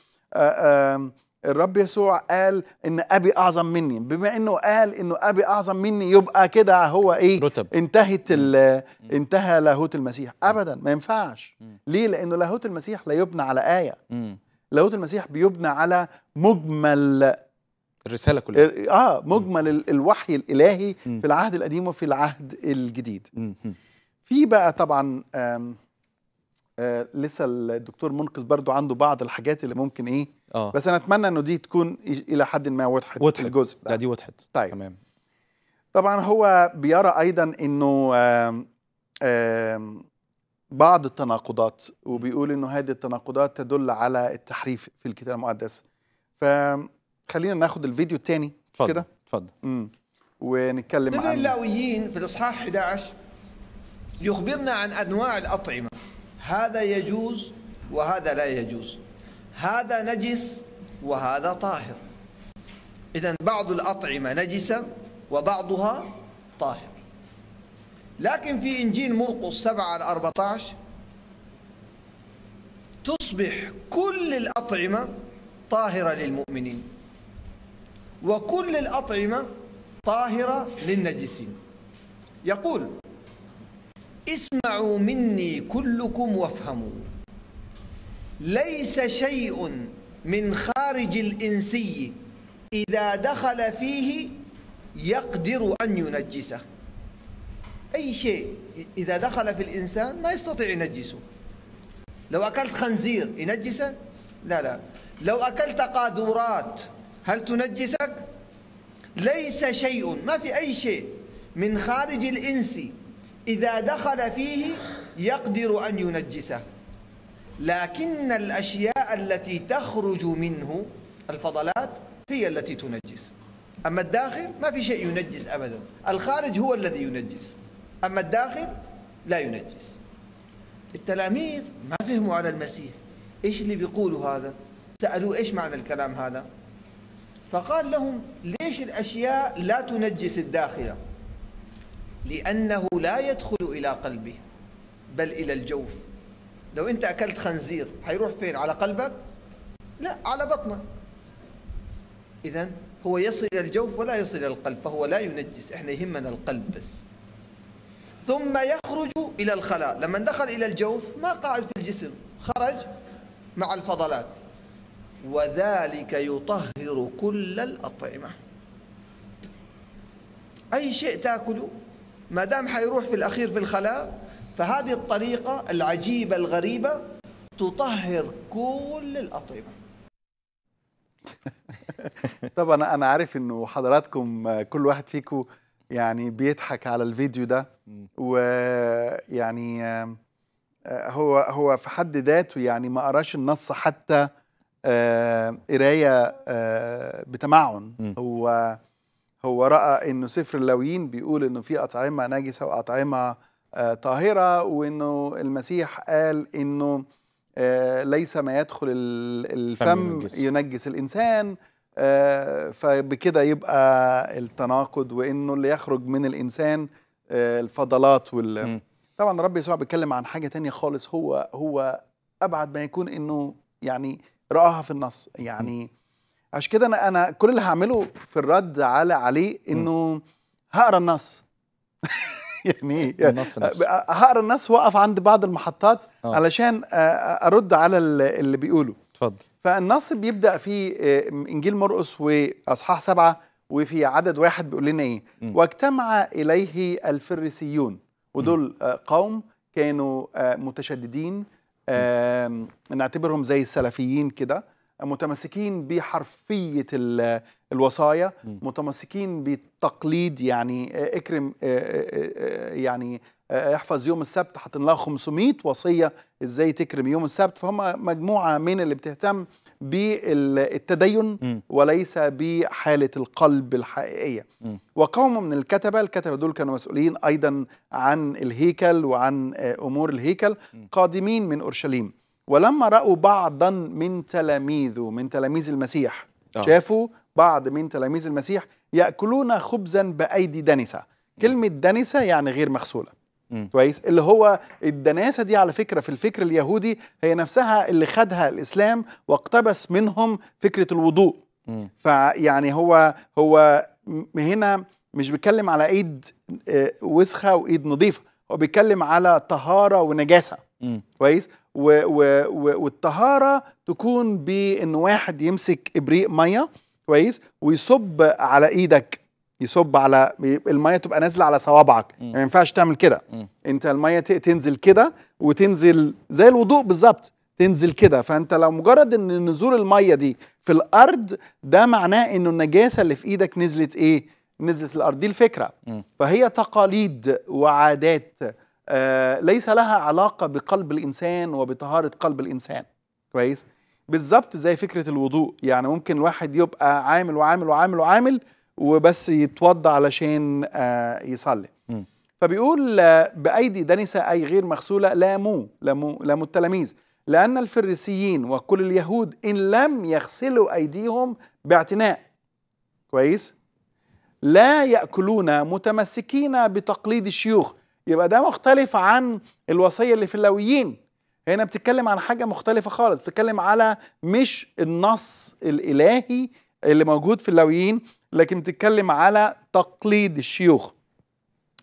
الرب يسوع قال ان ابي اعظم مني بما انه قال انه ابي اعظم مني يبقى كده هو ايه رتب. انتهت انتهى لاهوت المسيح ابدا ما ينفعش ليه لانه لاهوت المسيح لا يبنى على ايه لاهوت المسيح بيبنى على مجمل الرساله كلها اه مجمل م. الوحي الالهي م. في العهد القديم وفي العهد الجديد م. في بقى طبعا آه لسه الدكتور منقذ برضو عنده بعض الحاجات اللي ممكن ايه آه. بس انا اتمنى انه دي تكون الى حد ما وضحت, وضحت. الجزء ده. لا دي وضحت طيب تمام طبعا هو بيرى ايضا انه بعض التناقضات وبيقول انه هذه التناقضات تدل على التحريف في الكتاب المقدس فخلينا ناخد الفيديو الثاني كده اتفضل ونتكلم عن اللاويين في الاصحاح 11 يخبرنا عن انواع الاطعمه هذا يجوز وهذا لا يجوز هذا نجس وهذا طاهر إذا بعض الأطعمة نجسة وبعضها طاهر لكن في إنجيل مرقس 7 على 14 تصبح كل الأطعمة طاهرة للمؤمنين وكل الأطعمة طاهرة للنجسين يقول اسمعوا مني كلكم وافهموا ليس شيء من خارج الإنسي إذا دخل فيه يقدر أن ينجسه أي شيء إذا دخل في الإنسان ما يستطيع ينجسه لو أكلت خنزير ينجسه؟ لا لا لو أكلت قاذورات هل تنجسك؟ ليس شيء ما في أي شيء من خارج الإنس إذا دخل فيه يقدر أن ينجسه لكن الأشياء التي تخرج منه الفضلات هي التي تنجس أما الداخل ما في شيء ينجس أبدا الخارج هو الذي ينجس أما الداخل لا ينجس التلاميذ ما فهموا على المسيح إيش اللي بيقولوا هذا سألوه إيش معنى الكلام هذا فقال لهم ليش الأشياء لا تنجس الداخل لأنه لا يدخل إلى قلبه بل إلى الجوف لو انت اكلت خنزير هيروح فين على قلبك لا على بطنك اذا هو يصل الى الجوف ولا يصل الى القلب فهو لا ينجس احنا يهمنا القلب بس ثم يخرج الى الخلاء لما دخل الى الجوف ما قاعد في الجسم خرج مع الفضلات وذلك يطهر كل الاطعمه اي شيء تاكله ما دام حيروح في الاخير في الخلاء فهذه الطريقة العجيبة الغريبة تطهر كل الأطعمة طبعا أنا عارف إنه حضراتكم كل واحد فيكم يعني بيضحك على الفيديو ده ويعني آه، هو هو في حد ذاته يعني ما قراش النص حتى آه، قرايه آه، بتمعن هو هو راى انه سفر اللاويين بيقول انه في اطعمه نجسه واطعمه آه، طاهرة وأنه المسيح قال أنه آه، ليس ما يدخل الفم ينجس الإنسان آه، فبكده يبقى التناقض وأنه اللي يخرج من الإنسان الفضلات وال طبعا رب يسوع بيتكلم عن حاجه تانية خالص هو هو ابعد ما يكون انه يعني راها في النص يعني عشان كده انا انا كل اللي هعمله في الرد على عليه انه هقرا النص يعني إيه، آه، آه، هقرا النص واقف عند بعض المحطات أوه. علشان آه، ارد على اللي بيقوله اتفضل فالنص بيبدا في انجيل مرقس واصحاح سبعه وفي عدد واحد بيقول لنا ايه م. واجتمع اليه الفريسيون ودول قوم كانوا متشددين نعتبرهم زي السلفيين كده متمسكين بحرفيه الوصايا متمسكين بتقليد يعني آه، اكرم آه، آه، يعني احفظ يوم السبت حاطين لها 500 وصيه ازاي تكرم يوم السبت فهم مجموعه من اللي بتهتم بالتدين وليس بحاله القلب الحقيقيه وقوم من الكتبه الكتبه دول كانوا مسؤولين ايضا عن الهيكل وعن امور الهيكل قادمين من اورشليم ولما راوا بعضا من تلاميذه من تلاميذ المسيح آه. شافوا بعض من تلاميذ المسيح ياكلون خبزا بايدي دنسه كلمه دنسه يعني غير مغسوله كويس اللي هو الدناسه دي على فكره في الفكر اليهودي هي نفسها اللي خدها الاسلام واقتبس منهم فكره الوضوء فيعني هو هو هنا مش بيتكلم على ايد آه، وسخه وايد نظيفه هو بيتكلم على طهاره ونجاسه كويس والطهاره تكون بان واحد يمسك ابريق ميه كويس ويصب على ايدك يصب على الميه تبقى نازله على صوابعك يعني ما يعني ينفعش تعمل كده انت الميه تنزل كده وتنزل زي الوضوء بالظبط تنزل كده فانت لو مجرد ان نزول الميه دي في الارض ده معناه انه النجاسه اللي في ايدك نزلت ايه نزلت الارض دي الفكره م. فهي تقاليد وعادات آه ليس لها علاقه بقلب الانسان وبطهاره قلب الانسان كويس بالظبط زي فكره الوضوء يعني ممكن الواحد يبقى عامل وعامل وعامل وعامل وبس يتوضى علشان آه، يصلي م. فبيقول آه، بايدي دنسه اي غير مغسوله لاموا لاموا لاموا التلاميذ لان الفريسيين وكل اليهود ان لم يغسلوا ايديهم باعتناء كويس لا ياكلون متمسكين بتقليد الشيوخ يبقى ده مختلف عن الوصيه اللي في اللاويين هنا بتتكلم عن حاجة مختلفة خالص بتتكلم على مش النص الإلهي اللي موجود في اللاويين لكن بتتكلم على تقليد الشيوخ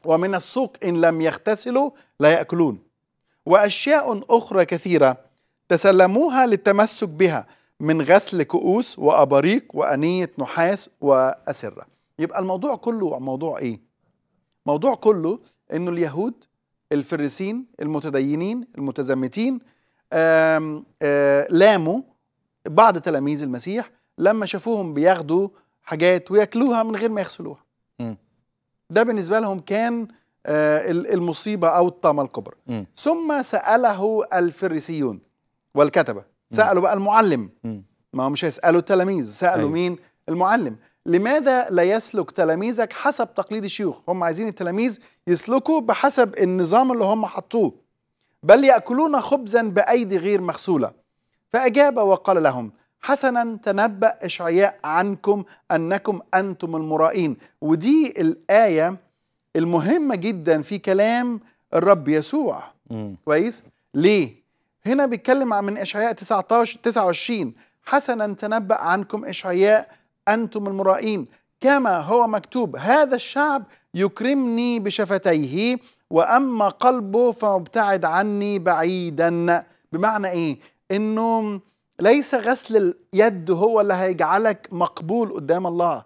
ومن السوق إن لم يغتسلوا لا يأكلون وأشياء أخرى كثيرة تسلموها للتمسك بها من غسل كؤوس وأباريق وأنية نحاس وأسرة يبقى الموضوع كله موضوع إيه؟ موضوع كله إنه اليهود الفريسين المتدينين المتزمتين آم آم آه، لاموا بعض تلاميذ المسيح لما شافوهم بياخدوا حاجات وياكلوها من غير ما يغسلوها ده بالنسبه لهم كان آه، المصيبه او الطامه الكبرى م. ثم ساله الفريسيون والكتبه سالوا بقى المعلم م. ما هو مش هيسالوا التلاميذ سالوا أيوه. مين المعلم لماذا لا يسلك تلاميذك حسب تقليد الشيوخ هم عايزين التلاميذ يسلكوا بحسب النظام اللي هم حطوه بل يأكلون خبزا بأيدي غير مغسولة فأجاب وقال لهم حسنا تنبأ إشعياء عنكم أنكم أنتم المرائين ودي الآية المهمة جدا في كلام الرب يسوع م. كويس ليه هنا بيتكلم عن من إشعياء 19 29 حسنا تنبأ عنكم إشعياء أنتم المرائين كما هو مكتوب هذا الشعب يكرمني بشفتيه وأما قلبه فمبتعد عني بعيدا بمعنى إيه؟ إنه ليس غسل اليد هو اللي هيجعلك مقبول قدام الله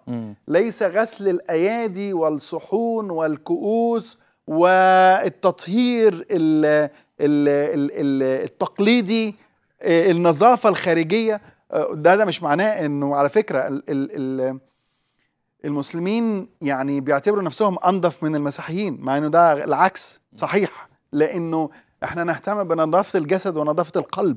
ليس غسل الأيادي والصحون والكؤوس والتطهير الـ الـ الـ الـ التقليدي آه، النظافة الخارجية ده ده مش معناه انه على فكره ال ال المسلمين يعني بيعتبروا نفسهم انضف من المسيحيين مع انه ده العكس صحيح لانه احنا نهتم بنظافه الجسد ونظافه القلب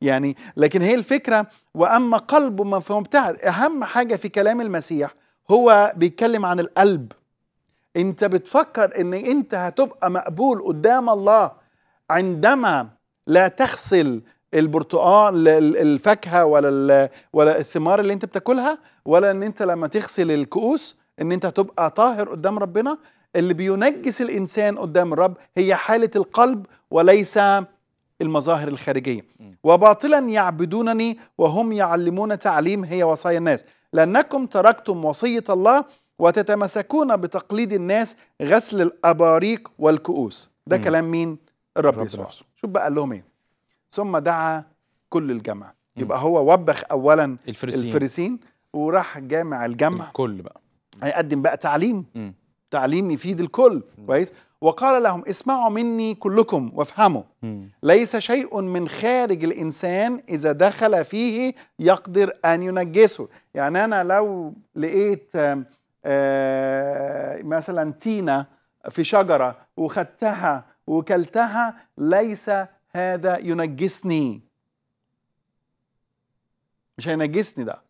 يعني لكن هي الفكره واما قلب مفهوم بتاع اهم حاجه في كلام المسيح هو بيتكلم عن القلب انت بتفكر ان انت هتبقى مقبول قدام الله عندما لا تغسل البرتقال الفاكهه ولا ولا الثمار اللي انت بتاكلها ولا ان انت لما تغسل الكؤوس ان انت هتبقى طاهر قدام ربنا اللي بينجس الانسان قدام الرب هي حاله القلب وليس المظاهر الخارجيه وباطلا يعبدونني وهم يعلمون تعليم هي وصايا الناس لانكم تركتم وصيه الله وتتمسكون بتقليد الناس غسل الاباريق والكؤوس ده كلام مين الرب يسوع شوف بقى قال لهم ايه ثم دعا كل الجمع يبقى هو وبخ أولا الفريسين, الفريسين وراح جامع الجمع الكل بقى هيقدم بقى تعليم م. تعليم يفيد الكل كويس وقال لهم اسمعوا مني كلكم وافهموا ليس شيء من خارج الانسان اذا دخل فيه يقدر ان ينجسه يعني انا لو لقيت آه، مثلا تينه في شجره وخدتها وكلتها ليس هذا ينجسني مش هينجسني ده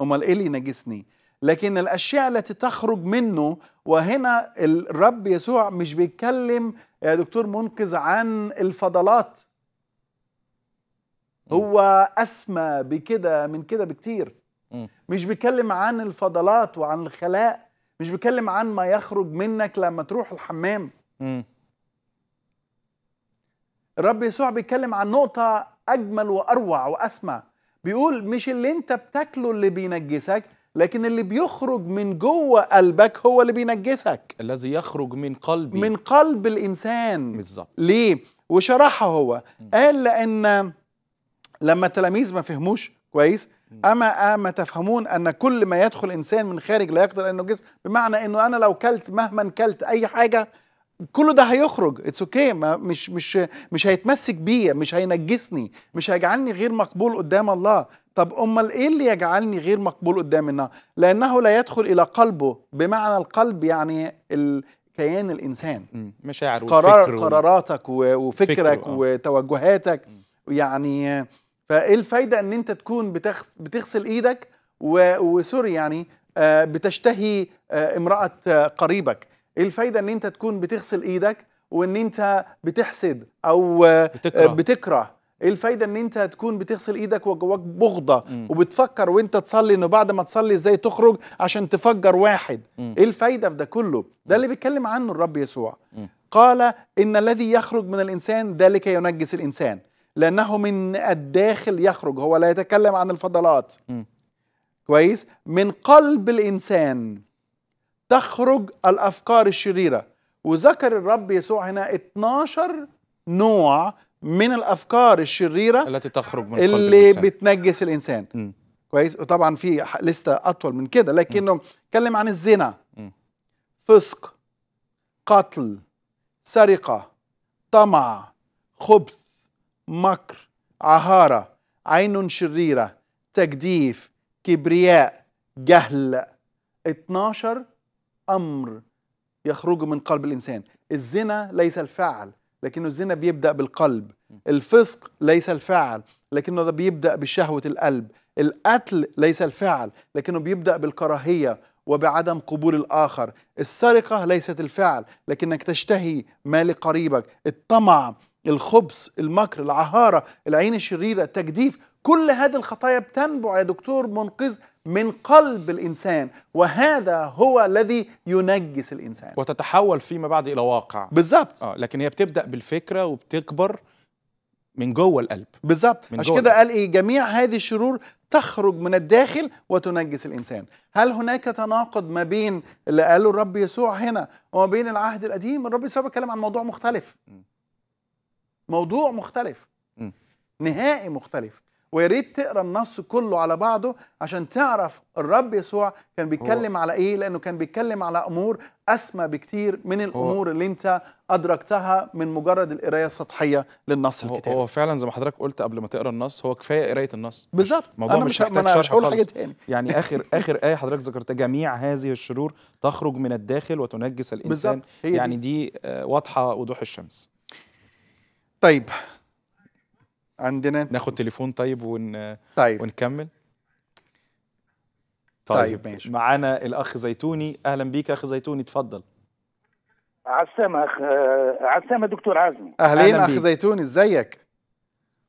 امال ايه اللي ينجسني لكن الاشياء التي تخرج منه وهنا الرب يسوع مش بيتكلم يا دكتور منقذ عن الفضلات هو اسمى بكده من كده بكتير مش بيتكلم عن الفضلات وعن الخلاء مش بيتكلم عن ما يخرج منك لما تروح الحمام الرب يسوع بيتكلم عن نقطة أجمل وأروع وأسمى بيقول مش اللي أنت بتاكله اللي بينجسك لكن اللي بيخرج من جوه قلبك هو اللي بينجسك الذي يخرج من قلبي من قلب الإنسان بالظبط ليه؟ وشرحها هو قال لأن لما التلاميذ ما فهموش كويس أما أما تفهمون أن كل ما يدخل إنسان من خارج لا يقدر أن ينجس بمعنى أنه أنا لو كلت مهما كلت أي حاجة كل ده هيخرج اتس اوكي okay. مش مش مش هيتمسك بيا مش هينجسني مش هيجعلني غير مقبول قدام الله طب امال ايه اللي يجعلني غير مقبول قدام الله لانه لا يدخل الى قلبه بمعنى القلب يعني كيان الانسان مشاعر قرار قراراتك وفكرك فكر. آه. وتوجهاتك يعني فايه الفايده ان انت تكون بتخ... بتغسل ايدك وسوري يعني آه، بتشتهي آه، امراه قريبك ايه الفايده ان انت تكون بتغسل ايدك وان انت بتحسد او آه، بتكره, بتكره. ايه الفايده ان انت تكون بتغسل ايدك وجواك بغضه م. وبتفكر وانت تصلي انه بعد ما تصلي ازاي تخرج عشان تفجر واحد م. ايه الفايده في ده كله ده اللي بيتكلم عنه الرب يسوع م. قال ان الذي يخرج من الانسان ذلك ينجس الانسان لانه من الداخل يخرج هو لا يتكلم عن الفضلات م. كويس من قلب الانسان تخرج الافكار الشريره وذكر الرب يسوع هنا 12 نوع من الافكار الشريره التي تخرج من قلب اللي الإنسان. بتنجس الانسان م. كويس وطبعا في لسته اطول من كده لكنه اتكلم عن الزنا م. فسق قتل سرقه طمع خبث مكر عهاره عين شريره تجديف كبرياء جهل 12 امر يخرج من قلب الانسان الزنا ليس الفعل لكنه الزنا بيبدا بالقلب الفسق ليس الفعل لكنه ده بيبدا بشهوه القلب القتل ليس الفعل لكنه بيبدا بالكراهيه وبعدم قبول الآخر السرقة ليست الفعل لكنك تشتهي مال قريبك الطمع الخبث المكر العهارة العين الشريرة التجديف كل هذه الخطايا بتنبع يا دكتور منقذ من قلب الإنسان وهذا هو الذي ينجس الإنسان وتتحول فيما بعد إلى واقع بالظبط آه لكن هي بتبدأ بالفكرة وبتكبر من جوه القلب بالظبط عشان كده قال ايه جميع هذه الشرور تخرج من الداخل وتنجس الانسان هل هناك تناقض ما بين اللي قاله الرب يسوع هنا وما بين العهد القديم الرب يسوع بيتكلم عن موضوع مختلف موضوع مختلف نهائي مختلف ويا ريت تقرا النص كله على بعضه عشان تعرف الرب يسوع كان بيتكلم على ايه لانه كان بيتكلم على امور اسمى بكتير من الامور اللي انت ادركتها من مجرد القرايه السطحيه للنص الكتابي هو فعلا زي ما حضرتك قلت قبل ما تقرا النص هو كفايه قرايه النص بالظبط انا مش هقول حاجه تاني يعني اخر اخر ايه حضرتك ذكرتها جميع هذه الشرور تخرج من الداخل وتنجس الانسان يعني دي, دي آه، واضحه وضوح الشمس طيب عندنا ناخد تليفون طيب ون... طيب ونكمل طيب, طيب ماشي معانا الاخ زيتوني اهلا بيك اخ زيتوني اتفضل عسامة أخ... عسامة دكتور عزمي أهلين أخ زيتوني ازيك؟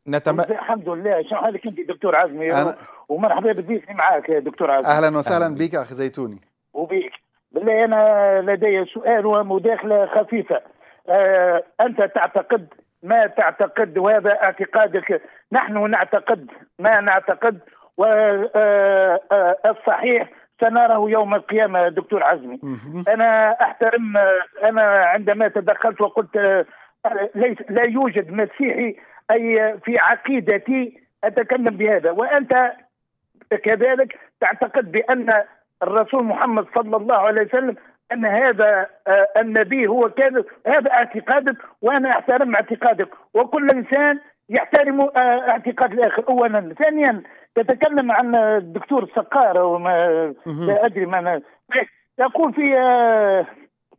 نتم... الحمد لله شو حالك أنت دكتور عزمي أنا... ومرحبا بضيفي معك يا دكتور عزمي أهلا وسهلا أهلا بيك أخ زيتوني وبيك بالله أنا لدي سؤال ومداخلة خفيفة أه أنت تعتقد ما تعتقد وهذا اعتقادك نحن نعتقد ما نعتقد والصحيح آه، آه، سنراه يوم القيامه دكتور عزمي انا احترم انا عندما تدخلت وقلت آه، ليس لا يوجد مسيحي اي في عقيدتي اتكلم بهذا وانت كذلك تعتقد بان الرسول محمد صلى الله عليه وسلم ان هذا آه، النبي هو كان هذا اعتقادك وانا احترم اعتقادك وكل انسان يحترم آه، اعتقاد الاخر اولا ثانيا تتكلم عن الدكتور السقار وما لا ادري ما أنا يقول في آه،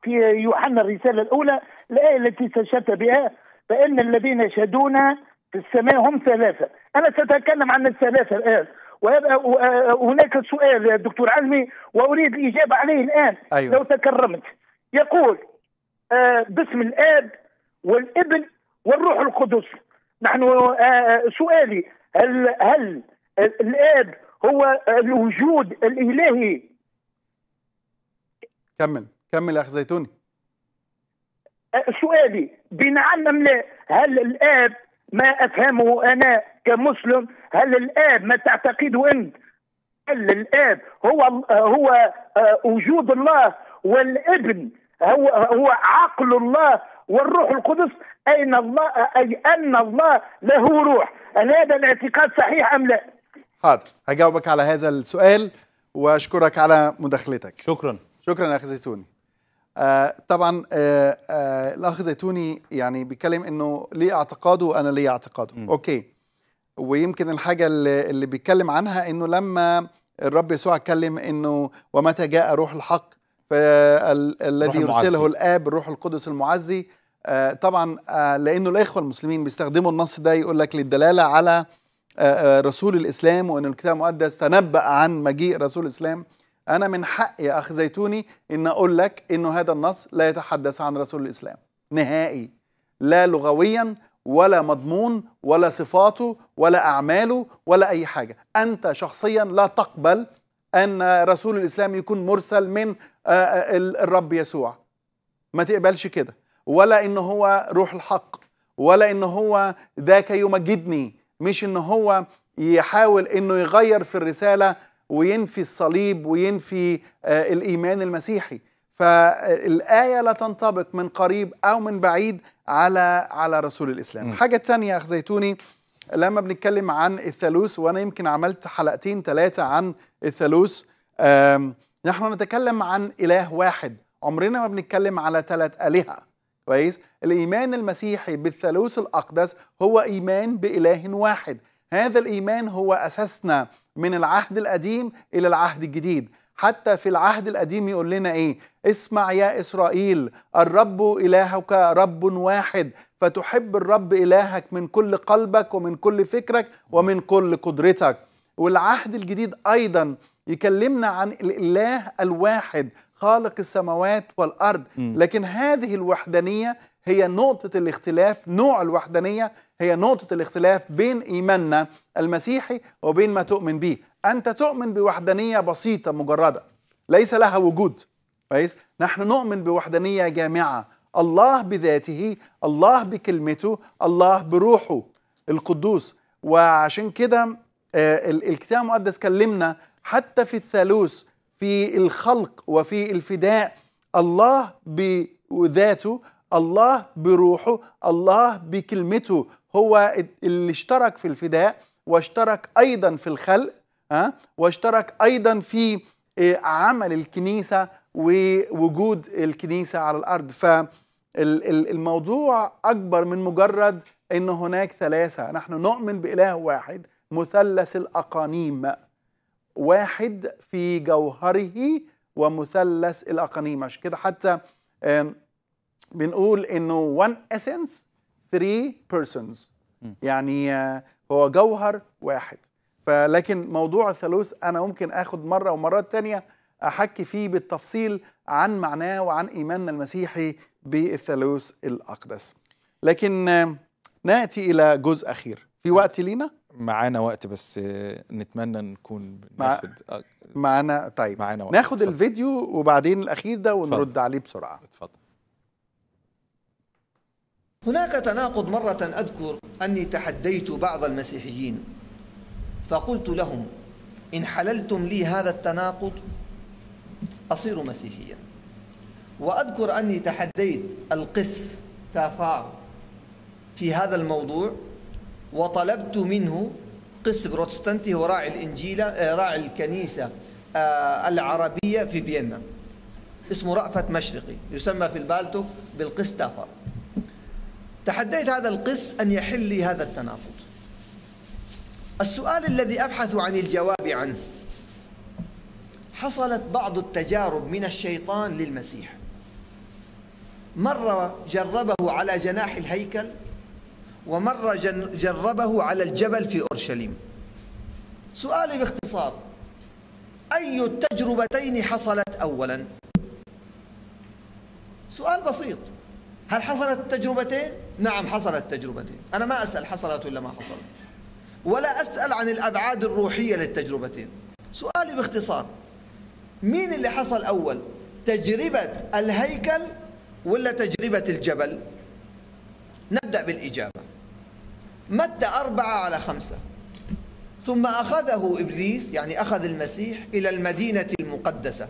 في يوحنا الرساله الاولى الايه التي استشهدت بها فان الذين يشهدون في السماء هم ثلاثه انا ساتكلم عن الثلاثه الان وهذا آه، هناك سؤال دكتور علمي واريد الاجابه عليه الان أيوة. لو تكرمت يقول آه، باسم الاب والابن والروح القدس نحن آه، سؤالي هل هل الاب هو الوجود الالهي كمل كمل اخ زيتوني سؤالي بنعم ام لا هل الاب ما افهمه انا كمسلم هل الاب ما تعتقده انت هل الاب هو هو آه، وجود الله والابن هو هو عقل الله والروح القدس اين الله اي ان الله له روح هل هذا الاعتقاد صحيح ام لا؟ حاضر هجاوبك على هذا السؤال واشكرك على مداخلتك شكرا شكرا اخ زيتوني آه طبعا آه آه الاخ زيتوني يعني بيتكلم انه ليه اعتقاده وانا ليه اعتقاده م. اوكي ويمكن الحاجة اللي, اللي بيتكلم عنها انه لما الرب يسوع اتكلم انه ومتى جاء روح الحق الذي يرسله الاب الروح القدس المعزي آه، طبعا آه، لانه الاخوه المسلمين بيستخدموا النص ده يقول لك للدلاله على آه، رسول الاسلام وان الكتاب المقدس تنبأ عن مجيء رسول الاسلام انا من حقي يا اخ زيتوني ان اقول لك انه هذا النص لا يتحدث عن رسول الاسلام نهائي لا لغويا ولا مضمون ولا صفاته ولا أعماله ولا أي حاجة أنت شخصيا لا تقبل أن رسول الإسلام يكون مرسل من آه، آه، الرب يسوع ما تقبلش كده ولا إن هو روح الحق ولا إن هو ذاك يمجدني مش إن هو يحاول إنه يغير في الرسالة وينفي الصليب وينفي آه، الإيمان المسيحي فالآية لا تنطبق من قريب أو من بعيد على على رسول الاسلام م. حاجه ثانيه اخ زيتوني لما بنتكلم عن الثالوث وانا يمكن عملت حلقتين ثلاثه عن الثالوث نحن نتكلم عن اله واحد عمرنا ما بنتكلم على ثلاث الهه كويس الايمان المسيحي بالثالوث الاقدس هو ايمان باله واحد هذا الايمان هو اساسنا من العهد القديم الى العهد الجديد حتى في العهد القديم يقول لنا ايه اسمع يا اسرائيل الرب الهك رب واحد فتحب الرب الهك من كل قلبك ومن كل فكرك ومن كل قدرتك والعهد الجديد ايضا يكلمنا عن الاله الواحد خالق السماوات والارض لكن هذه الوحدانيه هي نقطه الاختلاف نوع الوحدانيه هي نقطه الاختلاف بين ايماننا المسيحي وبين ما تؤمن به أنت تؤمن بوحدانية بسيطة مجردة ليس لها وجود كويس نحن نؤمن بوحدانية جامعة الله بذاته الله بكلمته الله بروحه القدوس وعشان كده آه، الكتاب المقدس كلمنا حتى في الثالوث في الخلق وفي الفداء الله بذاته الله بروحه الله بكلمته هو اللي اشترك في الفداء واشترك ايضا في الخلق ها واشترك أيضا في آه، عمل الكنيسة ووجود الكنيسة على الأرض فالموضوع أكبر من مجرد أن هناك ثلاثة نحن نؤمن بإله واحد مثلث الأقانيم واحد في جوهره ومثلث الأقانيم عشان كده حتى آه، بنقول انه one essence three persons يعني آه، هو جوهر واحد فلكن موضوع الثالوث انا ممكن اخد مره ومرات تانية احكي فيه بالتفصيل عن معناه وعن ايماننا المسيحي بالثالوث الاقدس لكن ناتي الى جزء اخير في نعم. وقت لينا معانا وقت بس نتمنى نكون ناخد مع... معانا طيب معانا وقت. ناخد اتفضل. الفيديو وبعدين الاخير ده ونرد اتفضل. عليه بسرعه اتفضل هناك تناقض مرة أذكر أني تحديت بعض المسيحيين فقلت لهم إن حللتم لي هذا التناقض أصير مسيحيا وأذكر أني تحديت القس تافار في هذا الموضوع وطلبت منه قس بروتستانتي هو راعي الإنجيلة آه، راعي الكنيسة آه، العربية في فيينا اسمه رأفت مشرقي يسمى في البالتوك بالقس تافار تحديت هذا القس أن يحل لي هذا التناقض السؤال الذي أبحث عن الجواب عنه حصلت بعض التجارب من الشيطان للمسيح مرة جربه على جناح الهيكل ومرة جربه على الجبل في أورشليم سؤالي باختصار أي التجربتين حصلت أولا سؤال بسيط هل حصلت التجربتين؟ نعم حصلت التجربتين أنا ما أسأل حصلت ولا ما حصلت ولا أسأل عن الأبعاد الروحية للتجربتين سؤالي باختصار مين اللي حصل أول تجربة الهيكل ولا تجربة الجبل نبدأ بالإجابة مد أربعة على خمسة ثم أخذه إبليس يعني أخذ المسيح إلى المدينة المقدسة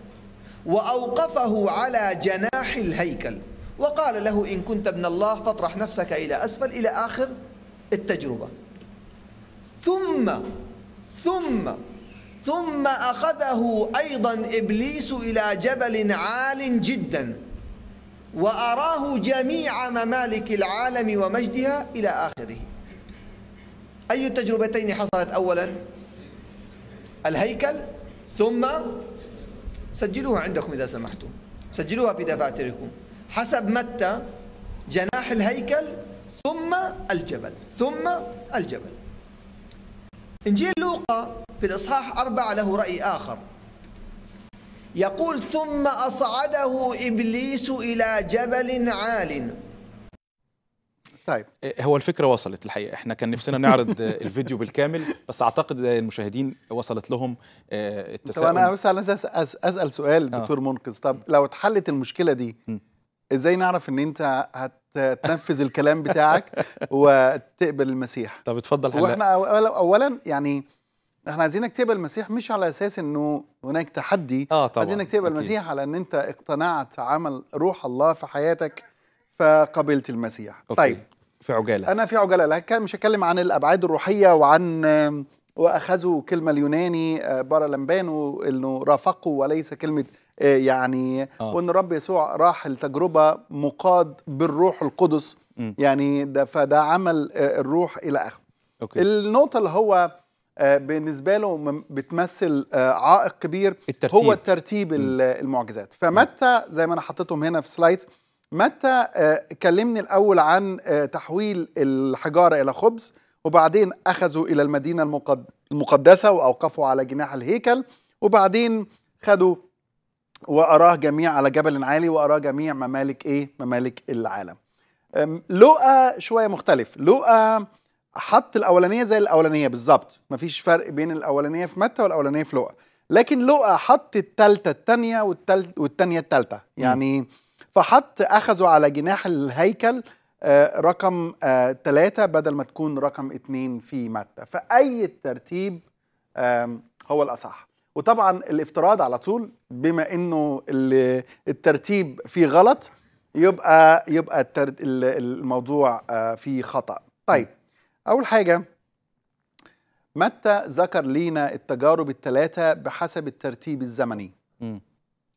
وأوقفه على جناح الهيكل وقال له إن كنت ابن الله فاطرح نفسك إلى أسفل إلى آخر التجربة ثم ثم ثم أخذه أيضا إبليس إلى جبل عال جدا وأراه جميع ممالك العالم ومجدها إلى آخره أي التجربتين حصلت أولا الهيكل ثم سجلوها عندكم إذا سمحتم سجلوها في دفاتركم حسب متى جناح الهيكل ثم الجبل ثم الجبل إنجيل لوقا في الإصحاح أربعة له رأي آخر يقول ثم أصعده إبليس إلى جبل عال طيب إيه، هو الفكره وصلت الحقيقه احنا كان نفسنا نعرض الفيديو بالكامل بس اعتقد المشاهدين وصلت لهم آه، التساؤل طب انا بس اسال سؤال آه. دكتور منقذ طب لو اتحلت المشكله دي ازاي نعرف ان انت هت تنفذ الكلام بتاعك وتقبل المسيح طب اتفضل حلاق واحنا اولا يعني احنا عايزينك تقبل المسيح مش على اساس انه هناك تحدي اه طبعا عايزينك تقبل أكيد. المسيح على ان انت اقتنعت عمل روح الله في حياتك فقبلت المسيح أوكي. طيب في عجاله انا في عجاله لا مش هتكلم عن الابعاد الروحيه وعن واخذوا كلمه اليوناني آه، بارا لمبانو انه رافقوا وليس كلمه آه، يعني آه. وان الرب يسوع راح لتجربه مقاد بالروح القدس م. يعني ده فده عمل آه، الروح الى اخره أوكي. النقطه اللي هو آه، بالنسبه له بتمثل عائق كبير الترتيب. هو ترتيب المعجزات فمتى زي ما انا حطيتهم هنا في سلايدز متى كلمني الاول عن تحويل الحجاره الى خبز وبعدين اخذوا الى المدينه المقدسه واوقفوا على جناح الهيكل وبعدين خدوا واراه جميع على جبل عالي واراه جميع ممالك ايه ممالك العالم لؤى شويه مختلف لؤى حط الاولانيه زي الاولانيه بالظبط مفيش فرق بين الاولانيه في متى والاولانيه في لؤى لكن لؤى حط الثالثه الثانيه والثانيه الثالثه يعني فحط اخذوا على جناح الهيكل آه، رقم ثلاثة آه، بدل ما تكون رقم اثنين في متى فأي الترتيب هو الأصح وطبعا الافتراض على طول بما انه الترتيب فيه غلط يبقى يبقى الموضوع آه، فيه خطا طيب اول حاجه متى ذكر لينا التجارب الثلاثه بحسب الترتيب الزمني م.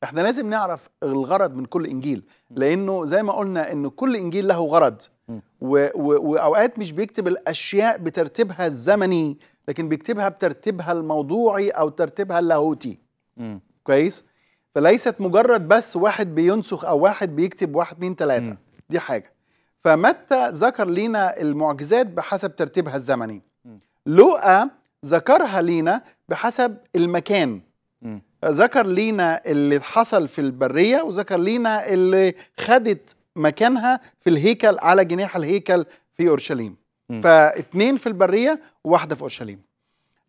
احنا لازم نعرف الغرض من كل انجيل لانه زي ما قلنا ان كل انجيل له غرض واوقات مش بيكتب الاشياء بترتيبها الزمني لكن بيكتبها بترتيبها الموضوعي او ترتيبها اللاهوتي كويس فليست مجرد بس واحد بينسخ او واحد بيكتب واحد اثنين ثلاثه دي حاجه فمتى ذكر لينا المعجزات بحسب ترتيبها الزمني لوقا ذكرها لينا بحسب المكان ذكر لينا اللي حصل في البريه وذكر لينا اللي خدت مكانها في الهيكل على جناح الهيكل في اورشليم فاثنين في البريه وواحده في اورشليم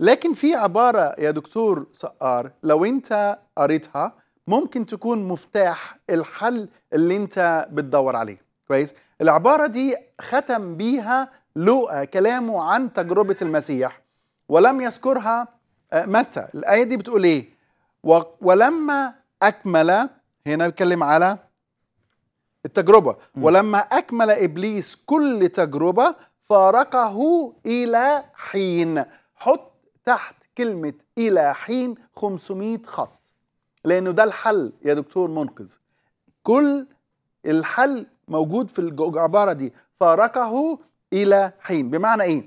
لكن في عباره يا دكتور سقار لو انت قريتها ممكن تكون مفتاح الحل اللي انت بتدور عليه كويس العباره دي ختم بيها لوقا كلامه عن تجربه المسيح ولم يذكرها آه، متى الايه دي بتقول ايه ولما اكمل هنا بيتكلم على التجربه ولما اكمل ابليس كل تجربه فارقه إلى حين حط تحت كلمة إلى حين 500 خط لأنه ده الحل يا دكتور منقذ كل الحل موجود في العبارة دي فارقه إلى حين بمعنى إيه؟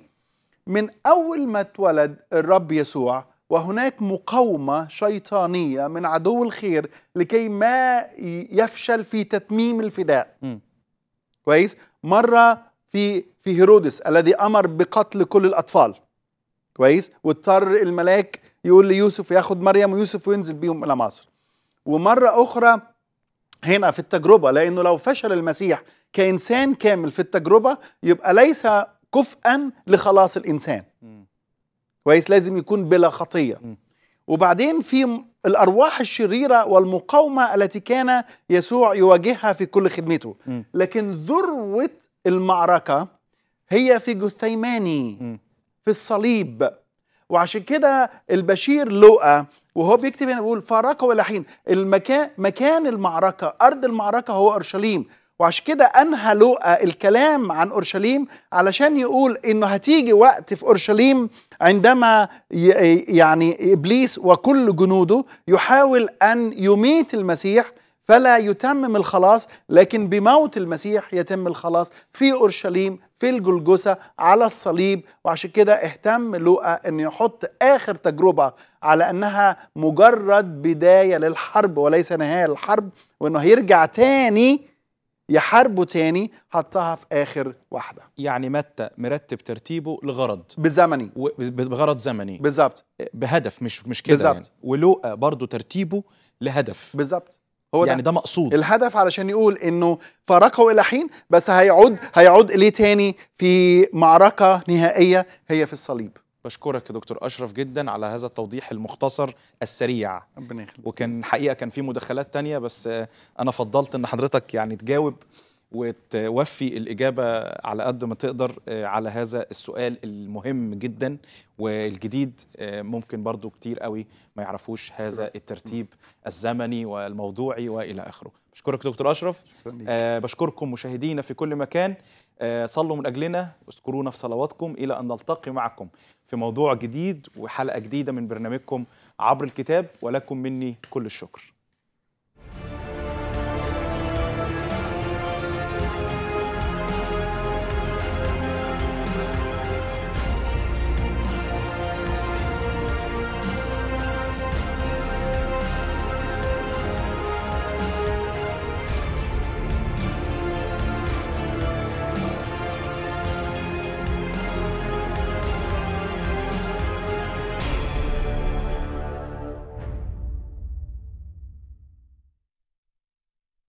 من أول ما اتولد الرب يسوع وهناك مقاومة شيطانية من عدو الخير لكي ما يفشل في تتميم الفداء م. كويس؟ مرة في في هيرودس الذي امر بقتل كل الاطفال كويس واضطر الملاك يقول ليوسف ياخد مريم ويوسف وينزل بيهم الى مصر ومره اخرى هنا في التجربه لانه لو فشل المسيح كانسان كامل في التجربه يبقى ليس كفءا لخلاص الانسان كويس لازم يكون بلا خطيه وبعدين في الارواح الشريره والمقاومه التي كان يسوع يواجهها في كل خدمته لكن ذروه المعركة هي في جثيماني في الصليب وعشان كده البشير لقى وهو بيكتب هنا بيقول فارقه ولا حين المكان مكان المعركة أرض المعركة هو أورشليم وعشان كده أنهى لقى الكلام عن أورشليم علشان يقول إنه هتيجي وقت في أورشليم عندما يعني إبليس وكل جنوده يحاول أن يميت المسيح فلا يتمم الخلاص لكن بموت المسيح يتم الخلاص في اورشليم في الجلجوسه على الصليب وعشان كده اهتم لوقا ان يحط اخر تجربه على انها مجرد بدايه للحرب وليس نهايه للحرب وانه هيرجع تاني يحاربه تاني حطها في اخر واحده يعني متى مرتب ترتيبه لغرض بزمني و... بغرض زمني بالظبط بهدف مش مش كده يعني ولوقا برضه ترتيبه لهدف بالظبط هو يعني ده, ده مقصود الهدف علشان يقول انه فارقه الى حين بس هيعود هيعود اليه تاني في معركه نهائيه هي في الصليب بشكرك يا دكتور اشرف جدا على هذا التوضيح المختصر السريع ربنا وكان حقيقه كان في مداخلات تانية بس انا فضلت ان حضرتك يعني تجاوب وتوفي الإجابة على قد ما تقدر آه، على هذا السؤال المهم جدا والجديد آه، ممكن برضو كتير قوي ما يعرفوش هذا الترتيب الزمني والموضوعي وإلى آخره بشكرك دكتور أشرف آه، بشكركم مشاهدينا في كل مكان صلوا من أجلنا واذكرونا في صلواتكم إلى أن نلتقي معكم في موضوع جديد وحلقة جديدة من برنامجكم عبر الكتاب ولكم مني كل الشكر